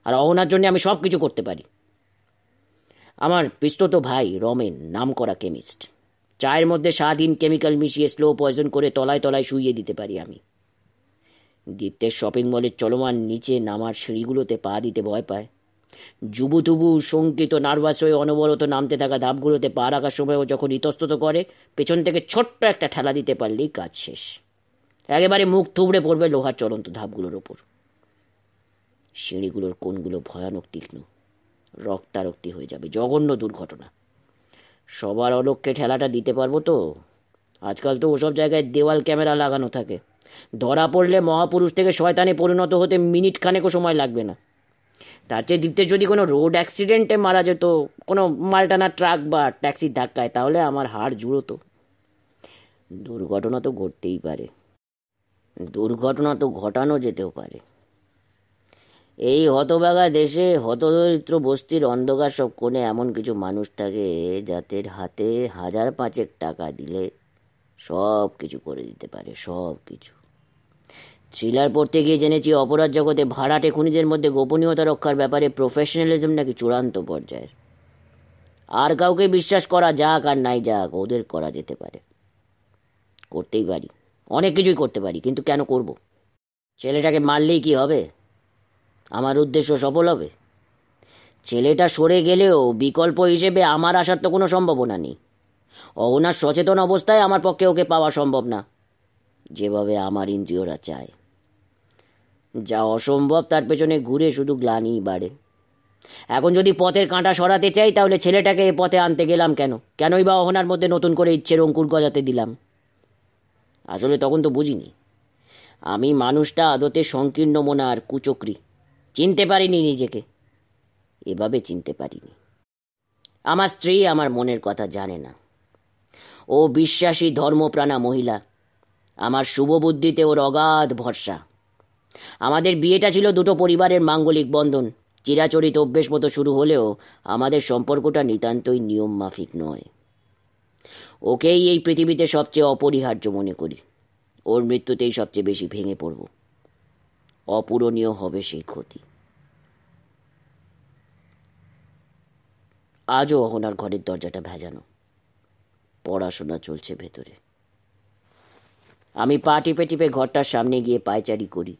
আর অহনার জন্য আমি সব কিছু করতে পারি আমার পিস্তত ভাই রমেন নাম করা কেমিস্ট চায়ের মধ্যে স্বাধীন কেমিক্যাল মিশিয়ে স্লো পয়জন করে তলায় তলায় শুইয়ে দিতে পারি আমি দীপ্তের শপিং মলের চলমান নিচে নামার সিঁড়িগুলোতে পা দিতে ভয় পায় যুবুতুবু শঙ্কিত নার্ভাস হয়ে অনবরত নামতে থাকা ধাপগুলোতে পা রাখার সময়ও যখন ইতস্তত করে পেছন থেকে ছোট্ট একটা ঠেলা দিতে পারলেই কাজ শেষ একেবারে মুখ থুবড়ে পড়বে লোহার চলন্ত ধাপগুলোর ওপর সিঁড়িগুলোর কোনগুলো ভয়ানক তীক্ষ্ণ রক্তারক্তি হয়ে যাবে জঘন্য দুর্ঘটনা সবার অলক্ষ্যে ঠেলাটা দিতে পারবো তো আজকাল তো ওসব জায়গায় দেওয়াল ক্যামেরা লাগানো থাকে ধরা পড়লে মহাপুরুষ থেকে শয়তানে পরিণত হতে মিনিট খানেকও সময় লাগবে না তার চেয়ে দ্বীপতে যদি কোনো রোড অ্যাক্সিডেন্টে মারা যেত কোনো মালটানা ট্রাক বা ট্যাক্সির ধাক্কায় তাহলে আমার হাড় তো দুর্ঘটনা তো ঘটতেই পারে দুর্ঘটনা তো ঘটানো যেতেও পারে এই হতবাগা দেশে হতদরিদ্র বস্তির অন্ধকার সব কোণে এমন কিছু মানুষ থাকে যাদের হাতে হাজার পাঁচেক টাকা দিলে সব কিছু করে দিতে পারে সব কিছু থ্রিলার পড়তে গিয়ে জেনেছি অপরাধ জগতে ভাড়াটে খুনিদের মধ্যে গোপনীয়তা রক্ষার ব্যাপারে প্রফেশনালিজম নাকি চূড়ান্ত পর্যায়ের আর কাউকে বিশ্বাস করা যাক আর নাই যাক ওদের করা যেতে পারে করতেই পারি অনেক কিছুই করতে পারি কিন্তু কেন করব ছেলেটাকে মারলেই কি হবে আমার উদ্দেশ্য সফল হবে ছেলেটা সরে গেলেও বিকল্প হিসেবে আমার আসার তো কোনো সম্ভাবনা নেই অগনার সচেতন অবস্থায় আমার পক্ষে ওকে পাওয়া সম্ভব না যেভাবে আমার ইন্দ্রিয়রা চায় যা অসম্ভব তার পেছনে ঘুরে শুধু গ্লানিই বাড়ে এখন যদি পথের কাঁটা সরাতে চাই তাহলে ছেলেটাকে এ পথে আনতে গেলাম কেন কেনই বা অহনার মধ্যে নতুন করে ইচ্ছের অঙ্কুর গজাতে দিলাম আসলে তখন তো বুঝিনি আমি মানুষটা আদতে সংকীর্ণ মনার আর কুচক্রী চিনতে পারিনি নিজেকে এভাবে চিনতে পারিনি আমার স্ত্রী আমার মনের কথা জানে না ও বিশ্বাসী ধর্মপ্রাণা মহিলা আমার শুভবুদ্ধিতে ওর অগাধ ভরসা আমাদের বিয়েটা ছিল দুটো পরিবারের মাঙ্গলিক বন্ধন চিরাচরিত অভ্যেস মতো শুরু হলেও আমাদের সম্পর্কটা নিতান্তই নিয়ম মাফিক নয় ওকেই এই পৃথিবীতে সবচেয়ে অপরিহার্য মনে করি ওর মৃত্যুতেই সবচেয়ে বেশি ভেঙে পড়বো অপূরণীয় হবে সেই ক্ষতি আজও অহনার ঘরের দরজাটা ভেজানো পড়াশোনা চলছে ভেতরে আমি পা টিপে টিপে ঘরটার সামনে গিয়ে পায়চারি করি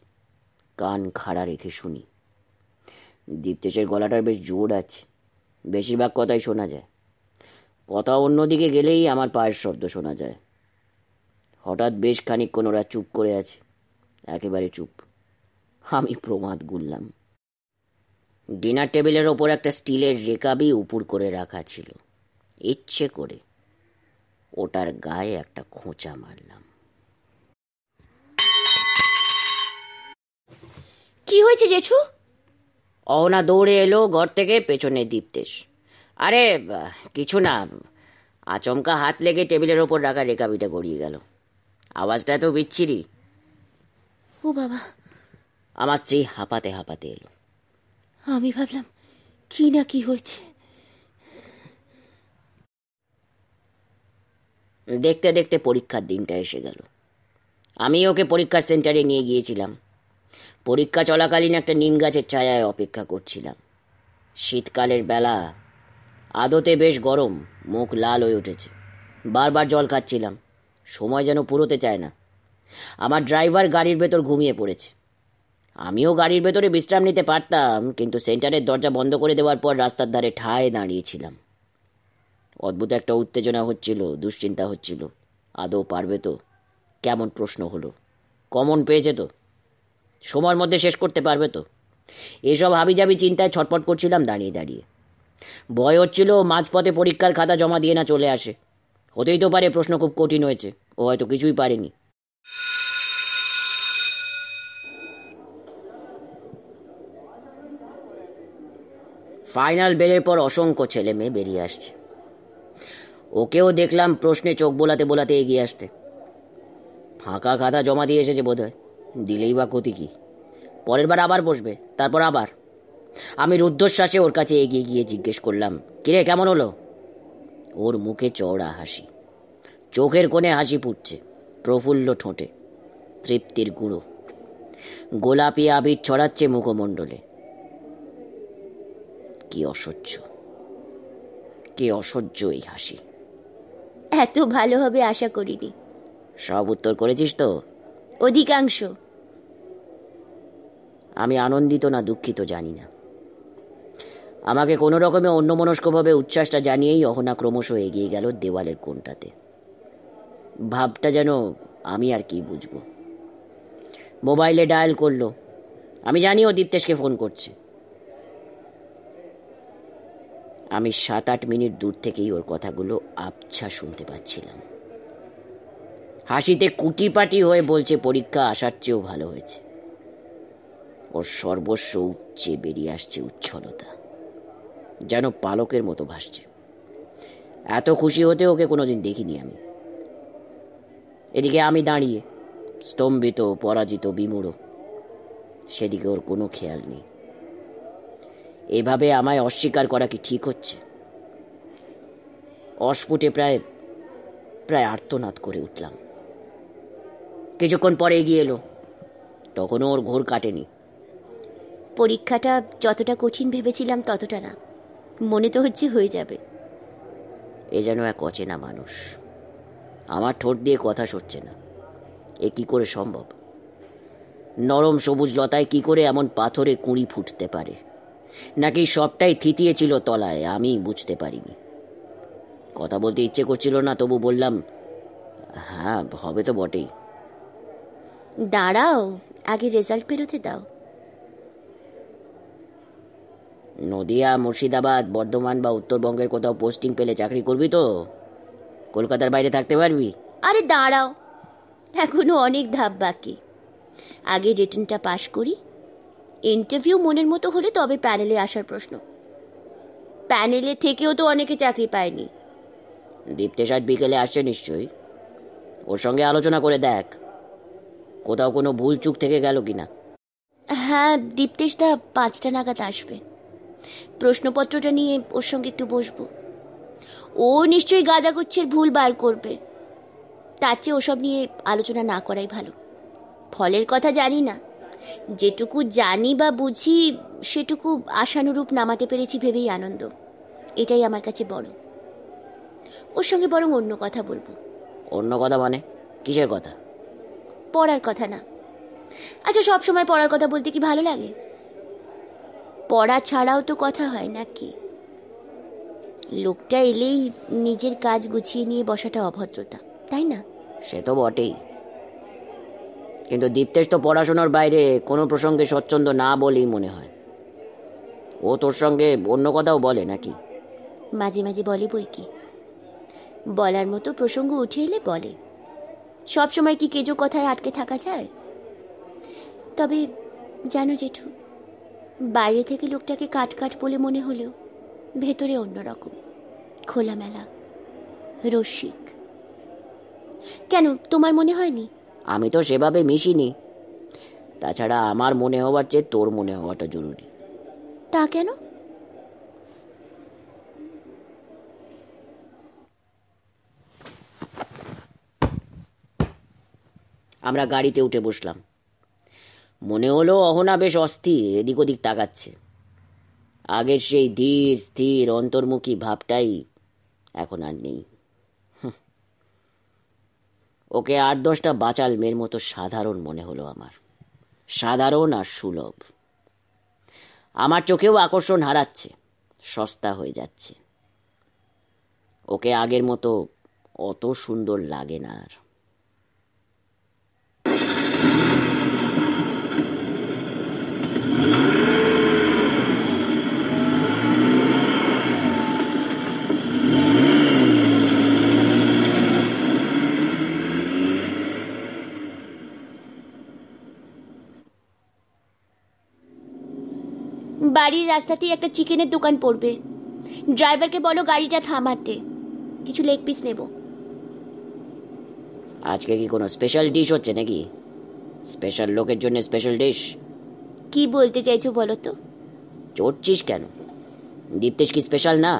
কান খাড়া রেখে শুনি দীপ্তেশের গলাটার বেশ জোর আছে বেশিরভাগ কথাই শোনা যায় কথা অন্যদিকে গেলেই আমার পায়ের শব্দ শোনা যায় হঠাৎ বেশ খানিকক্ষণ ওরা চুপ করে আছে একেবারে চুপ আমি প্রমাদ গুললাম ডিনার টেবিলের ওপর একটা স্টিলের রেকাবি উপুর করে রাখা ছিল ইচ্ছে করে ওটার গায়ে একটা খোঁচা মারলাম কি হয়েছে জেঠু অহনা দৌড়ে এলো ঘর থেকে পেছনে দীপ্তেশ আরে কিছু না আচমকা হাত লেগে টেবিলের ওপর রাখা রেকাবিটা গড়িয়ে গেল আওয়াজটা তো বিচ্ছিরি ও বাবা আমার স্ত্রী হাঁপাতে হাঁপাতে এলো আমি ভাবলাম কি না কি হয়েছে দেখতে দেখতে পরীক্ষার দিনটা এসে গেল আমি ওকে পরীক্ষার সেন্টারে নিয়ে গিয়েছিলাম পরীক্ষা চলাকালীন একটা নিম গাছের ছায়ায় অপেক্ষা করছিলাম শীতকালের বেলা আদতে বেশ গরম মুখ লাল হয়ে উঠেছে বারবার জল খাচ্ছিলাম সময় যেন পুরোতে চায় না আমার ড্রাইভার গাড়ির ভেতর ঘুমিয়ে পড়েছে আমিও গাড়ির ভেতরে বিশ্রাম নিতে পারতাম কিন্তু সেন্টারের দরজা বন্ধ করে দেওয়ার পর রাস্তার ধারে ঠায় দাঁড়িয়েছিলাম অদ্ভুত একটা উত্তেজনা হচ্ছিল দুশ্চিন্তা হচ্ছিল আদৌ পারবে তো কেমন প্রশ্ন হলো কমন পেয়েছে তো সময়ের মধ্যে শেষ করতে পারবে তো এসব হাবিজাবি চিন্তায় ছটপট করছিলাম দাঁড়িয়ে দাঁড়িয়ে ভয় হচ্ছিল মাঝপথে পরীক্ষার খাতা জমা দিয়ে না চলে আসে হতেই তো পারে প্রশ্ন খুব কঠিন হয়েছে ও হয়তো কিছুই পারেনি ফাইনাল বেলের পর অসংখ্য ছেলে মেয়ে বেরিয়ে আসছে ওকেও দেখলাম প্রশ্নে চোখ বোলাতে বোলাতে এগিয়ে আসতে ফাঁকা খাতা জমা দিয়ে এসেছে বোধহয় দিলেই বা ক্ষতি কি পরের বার আবার বসবে তারপর আবার আমি রুদ্ধশ্বাসে ওর কাছে এগিয়ে গিয়ে জিজ্ঞেস করলাম কিরে কেমন হলো ওর মুখে চওড়া হাসি চোখের কোণে হাসি ফুটছে প্রফুল্ল ঠোঁটে তৃপ্তির গুঁড়ো গোলাপি আবির ছড়াচ্ছে মুখমণ্ডলে কি অসহ্য কে অসহ্য এই হাসি এত ভালো হবে আশা করিনি সব উত্তর করেছিস তো অধিকাংশ আমি আনন্দিত না দুঃখিত জানি না আমাকে কোনো রকমে অন্যমনস্কভাবে উচ্ছ্বাসটা জানিয়েই অহনা ক্রমশ এগিয়ে গেল দেওয়ালের কোনটাতে ভাবটা যেন আমি আর কি বুঝবো মোবাইলে ডায়াল করলো আমি জানি ও দীপ্তেশকে ফোন করছে আমি সাত আট মিনিট দূর থেকেই ওর কথাগুলো আবছা শুনতে পাচ্ছিলাম হাসিতে কুটিপাটি হয়ে বলছে পরীক্ষা আসার চেয়েও ভালো হয়েছে ওর সর্বস্ব উচ্চে বেরিয়ে আসছে উচ্ছলতা যেন পালকের মতো ভাসছে এত খুশি হতে ওকে কোনোদিন দেখিনি আমি এদিকে আমি দাঁড়িয়ে স্তম্ভিত পরাজিত বিমূঢ় সেদিকে ওর কোনো খেয়াল নেই এভাবে আমায় অস্বীকার করা কি ঠিক হচ্ছে অস্ফুটে প্রায় প্রায় আর্তনাদ করে উঠলাম কিছুক্ষণ পরে এগিয়ে এলো তখনও ওর ঘোর কাটেনি পরীক্ষাটা যতটা কঠিন ভেবেছিলাম ততটা না মনে তো হচ্ছে হয়ে যাবে এ যেন এক অচেনা মানুষ আমার ঠোঁট দিয়ে কথা সরছে না এ কি করে সম্ভব নরম সবুজ লতায় কি করে এমন পাথরে কুঁড়ি ফুটতে পারে নাকি সবটাই থিতিয়েছিল তলায় আমি বুঝতে পারিনি কথা বলতে ইচ্ছে করছিল না তবু বললাম হ্যাঁ হবে তো বটেই দাঁড়াও আগে রেজাল্ট বেরোতে দাও নদিয়া মুর্শিদাবাদ বর্ধমান বা উত্তরবঙ্গের কোথাও পোস্টিং পেলে চাকরি করবি তো কলকাতার বাইরে থাকতে পারবি আরে দাঁড়াও এখনো অনেক ধাপ বাকি আগে রিটার্নটা পাশ করি ইন্টারভিউ মনের মতো হলে তবে প্যানেলে আসার প্রশ্ন প্যানেলে থেকেও তো অনেকে চাকরি পায়নি দীপ্তেশাদ বিকেলে আসছে নিশ্চয়ই ওর সঙ্গে আলোচনা করে দেখ কোথাও কোনো ভুল চুক থেকে গেল কি না হ্যাঁ দীপ্তেশদা পাঁচটা নাগাদ আসবে প্রশ্নপত্রটা নিয়ে ওর সঙ্গে একটু বসবো ও নিশ্চয়ই গাদাগুচ্ছের ভুল বার করবে তার চেয়ে ওসব নিয়ে আলোচনা না করাই ভালো ফলের কথা জানি না যেটুকু জানি বা বুঝি সেটুকু আশানুরূপ নামাতে পেরেছি ভেবেই আনন্দ এটাই আমার কাছে বড় ওর সঙ্গে বরং অন্য কথা বলবো অন্য কথা মানে কিসের কথা পড়ার কথা না আচ্ছা সব সময় পড়ার কথা বলতে কি ভালো লাগে পড়া ছাড়াও তো কথা হয় নাকি লোকটা এলেই নিজের কাজ গুছিয়ে নিয়ে বসাটা অভদ্রতা তাই না সে তো বটেই কিন্তু দীপ্তেশ তো পড়াশোনার বাইরে কোনো প্রসঙ্গে স্বচ্ছন্দ না বলেই মনে হয় ও তোর সঙ্গে অন্য কথাও বলে নাকি মাঝে মাঝে বলে বই কি বলার মতো প্রসঙ্গ উঠে এলে বলে সব সময় কি কেজো কথায় আটকে থাকা যায় তবে জানো জেঠু বাইরে থেকে লোকটাকে কাট কাট বলে মনে হলেও ভেতরে অন্যরকম খোলামেলা রসিক কেন তোমার মনে হয়নি আমি তো সেভাবে মিশিনি তাছাড়া আমার মনে হওয়ার চেয়ে তোর মনে হওয়াটা জরুরি তা কেন আমরা গাড়িতে উঠে বসলাম মনে হলো অহনা বেশ অস্থির এদিক ওদিক তাকাচ্ছে আগের সেই ধীর স্থির অন্তর্মুখী ভাবটাই এখন আর নেই ওকে আট দশটা বাচাল মেয়ের মতো সাধারণ মনে হলো আমার সাধারণ আর সুলভ আমার চোখেও আকর্ষণ হারাচ্ছে সস্তা হয়ে যাচ্ছে ওকে আগের মতো অত সুন্দর লাগে না আর বাড়ির রাস্তাতেই একটা চিকেনের দোকান পড়বে ড্রাইভারকে বলো গাড়িটা থামাতে কিছু লেগ পিস নেব আজকে কি কোনো স্পেশাল ডিশ হচ্ছে নাকি স্পেশাল লোকের জন্য স্পেশাল ডিশ কি বলতে চাইছো বলো তো চড়ছিস কেন দীপ্তেশ কি স্পেশাল না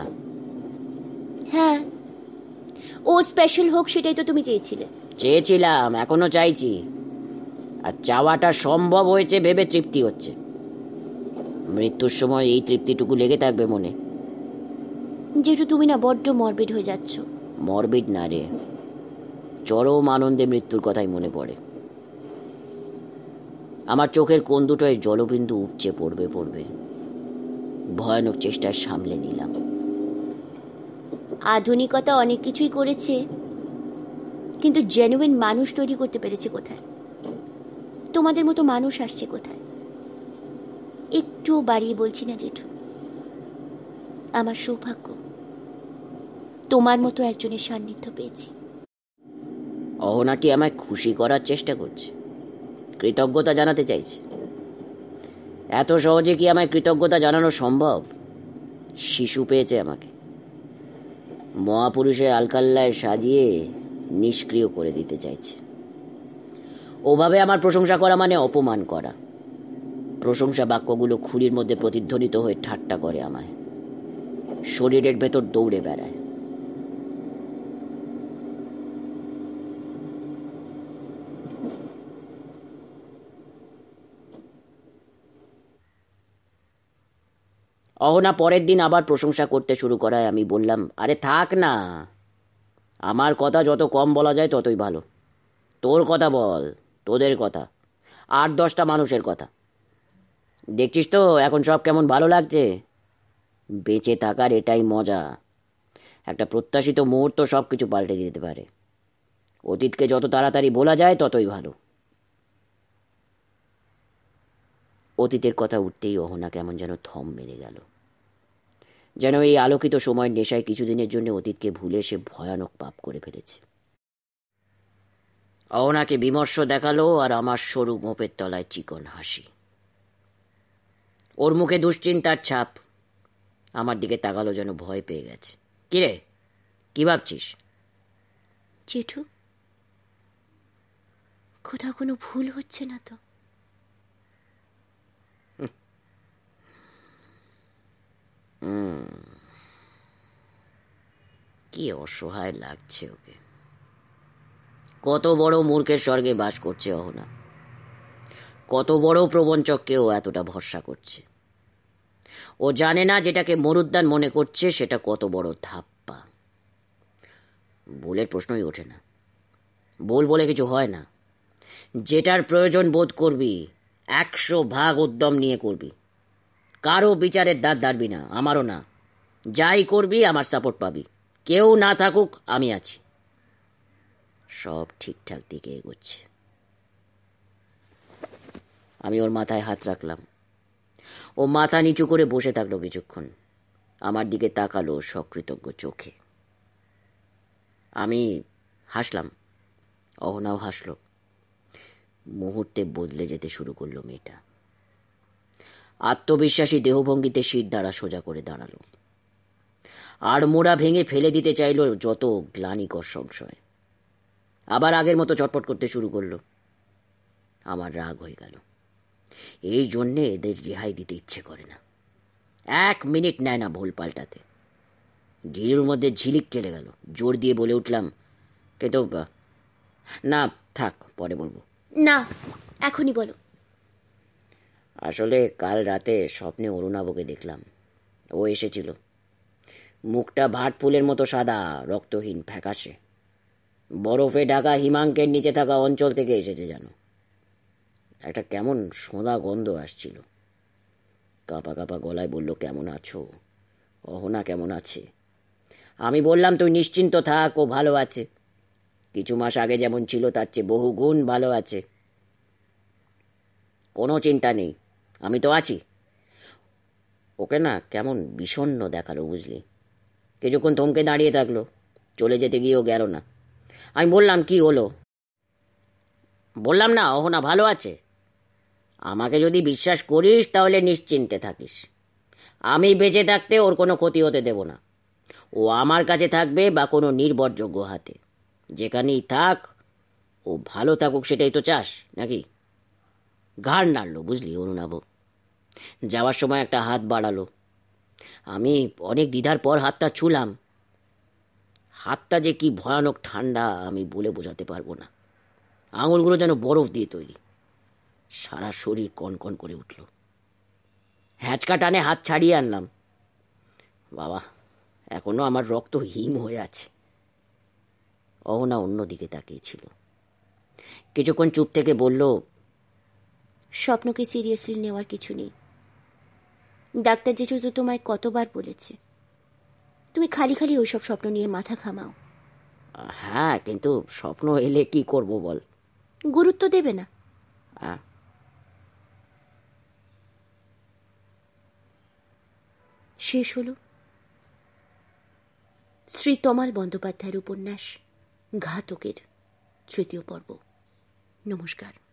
হ্যাঁ ও স্পেশাল হোক সেটাই তো তুমি চেয়েছিলে চেয়েছিলাম এখনো চাইছি আর চাওয়াটা সম্ভব হয়েছে ভেবে তৃপ্তি হচ্ছে মৃত্যুর সময় এই তৃপ্তিটুকু লেগে থাকবে মনে যেটু তুমি না বড্ড মরবিড হয়ে যাচ্ছ মরবিড না রে চরম আনন্দে মৃত্যুর কথাই মনে পড়ে আমার চোখের কোন দুটোয় জলবিন্দু উপচে পড়বে পড়বে ভয়ানক চেষ্টায় সামলে নিলাম আধুনিকতা অনেক কিছুই করেছে কিন্তু জেনুইন মানুষ তৈরি করতে পেরেছে কোথায় তোমাদের মতো মানুষ আসছে কোথায় একটু বাড়িয়ে বলছি না জেঠু আমার সৌভাগ্য তোমার মতো একজনের সান্নিধ্য পেয়েছি অহনাকে আমায় খুশি করার চেষ্টা করছে কৃতজ্ঞতা জানাতে চাইছে এত সহজে কি আমায় কৃতজ্ঞতা জানানো সম্ভব শিশু পেয়েছে আমাকে মহাপুরুষের আলকাল্লায় সাজিয়ে নিষ্ক্রিয় করে দিতে চাইছে ওভাবে আমার প্রশংসা করা মানে অপমান করা প্রশংসা বাক্যগুলো খুলির মধ্যে প্রতিধ্বনিত হয়ে ঠাট্টা করে আমায় শরীরের ভেতর দৌড়ে বেড়ায় অহনা পরের দিন আবার প্রশংসা করতে শুরু করায় আমি বললাম আরে থাক না আমার কথা যত কম বলা যায় ততই ভালো তোর কথা বল তোদের কথা আট দশটা মানুষের কথা দেখছিস তো এখন সব কেমন ভালো লাগছে বেঁচে থাকার এটাই মজা একটা প্রত্যাশিত মুহূর্ত সব কিছু পাল্টে দিতে পারে অতীতকে যত তাড়াতাড়ি বলা যায় ততই ভালো অতীতের কথা উঠতেই অহনা কেমন যেন থম মেরে গেল যেন এই আলোকিত সময়ের নেশায় কিছুদিনের জন্য অতীতকে ভুলে সে ভয়ানক পাপ করে ফেলেছে অহনাকে বিমর্ষ দেখালো আর আমার সরু গোপের তলায় চিকন হাসি ওর মুখে দুশ্চিন্তার ছাপ আমার দিকে তাকালো যেন ভয় পেয়ে গেছে কিরে কি ভাবছিস জেঠু কোথাও কোনো ভুল হচ্ছে না তো কি অসহায় লাগছে ওকে কত বড় মূর্খের স্বর্গে বাস করছে অহনা কত বড় প্রবঞ্চককেও এতটা ভরসা করছে ও জানে না যেটাকে মরুদ্যান মনে করছে সেটা কত বড় ধাপ্পা বোলের প্রশ্নই ওঠে না বোল বলে কিছু হয় না যেটার প্রয়োজন বোধ করবি একশো ভাগ উদ্যম নিয়ে করবি কারো বিচারের দাঁত দাঁড়বি না আমারও না যাই করবি আমার সাপোর্ট পাবি কেউ না থাকুক আমি আছি সব ঠিকঠাক দিকে এগোচ্ছে আমি ওর মাথায় হাত রাখলাম ও মাথা নিচু করে বসে থাকলো কিছুক্ষণ আমার দিকে তাকালো সকৃতজ্ঞ চোখে আমি হাসলাম অহনাও হাসল মুহূর্তে বদলে যেতে শুরু করলো মেয়েটা আত্মবিশ্বাসী দেহভঙ্গিতে শির দ্বারা সোজা করে দাঁড়ালো আর মোড়া ভেঙে ফেলে দিতে চাইল যত গ্লানিকর সংশয় আবার আগের মতো চটপট করতে শুরু করলো আমার রাগ হয়ে গেল এই জন্যে এদের রেহাই দিতে ইচ্ছে করে না এক মিনিট নেয় না ভুল পাল্টাতে গিরুর মধ্যে ঝিলিক কেলে গেল জোর দিয়ে বলে উঠলাম কিন্তু না থাক পরে বলবো না এখনই বলো আসলে কাল রাতে স্বপ্নে অরুণাবকে দেখলাম ও এসেছিল মুখটা ভাট ফুলের মতো সাদা রক্তহীন ফ্যাকাশে বরফে ঢাকা হিমাঙ্কের নিচে থাকা অঞ্চল থেকে এসেছে জানো একটা কেমন সোঁদা গন্ধ আসছিল কাঁপা কাঁপা গলায় বলল কেমন আছো অহনা কেমন আছে আমি বললাম তুই নিশ্চিন্ত থাক ও ভালো আছে কিছু মাস আগে যেমন ছিল তার চেয়ে বহু গুণ ভালো আছে কোনো চিন্তা নেই আমি তো আছি ওকে না কেমন বিষণ্ন দেখালো বুঝলি কিছুক্ষণ থমকে দাঁড়িয়ে থাকলো চলে যেতে গিয়েও গেল না আমি বললাম কি হলো বললাম না অহনা ভালো আছে আমাকে যদি বিশ্বাস করিস তাহলে নিশ্চিন্তে থাকিস আমি বেঁচে থাকতে ওর কোনো ক্ষতি হতে দেব না ও আমার কাছে থাকবে বা কোনো নির্ভরযোগ্য হাতে যেখানেই থাক ও ভালো থাকুক সেটাই তো চাস নাকি ঘাড় নাড়লো বুঝলি অরুণাবু যাওয়ার সময় একটা হাত বাড়ালো আমি অনেক দ্বিধার পর হাতটা ছুলাম হাতটা যে কি ভয়ানক ঠান্ডা আমি বলে বোঝাতে পারবো না আঙুলগুলো যেন বরফ দিয়ে তৈরি সারা শরীর কনকন করে উঠল হ্যাঁচকা টানে হাত ছাড়িয়ে আনলাম বাবা এখনো আমার রক্ত হিম হয়ে আছে অহনা অন্যদিকে তাকিয়েছিল কিছুক্ষণ চুপ থেকে বলল স্বপ্নকে সিরিয়াসলি নেওয়ার কিছু নেই ডাক্তার জেঠু তো তোমায় কতবার বলেছে তুমি খালি খালি ওইসব স্বপ্ন নিয়ে মাথা খামাও হ্যাঁ কিন্তু স্বপ্ন এলে কি করব বল গুরুত্ব দেবে না হ্যাঁ শেষ হল শ্রী তমাল বন্দ্যোপাধ্যায়ের উপন্যাস ঘাতকের তৃতীয় পর্ব নমস্কার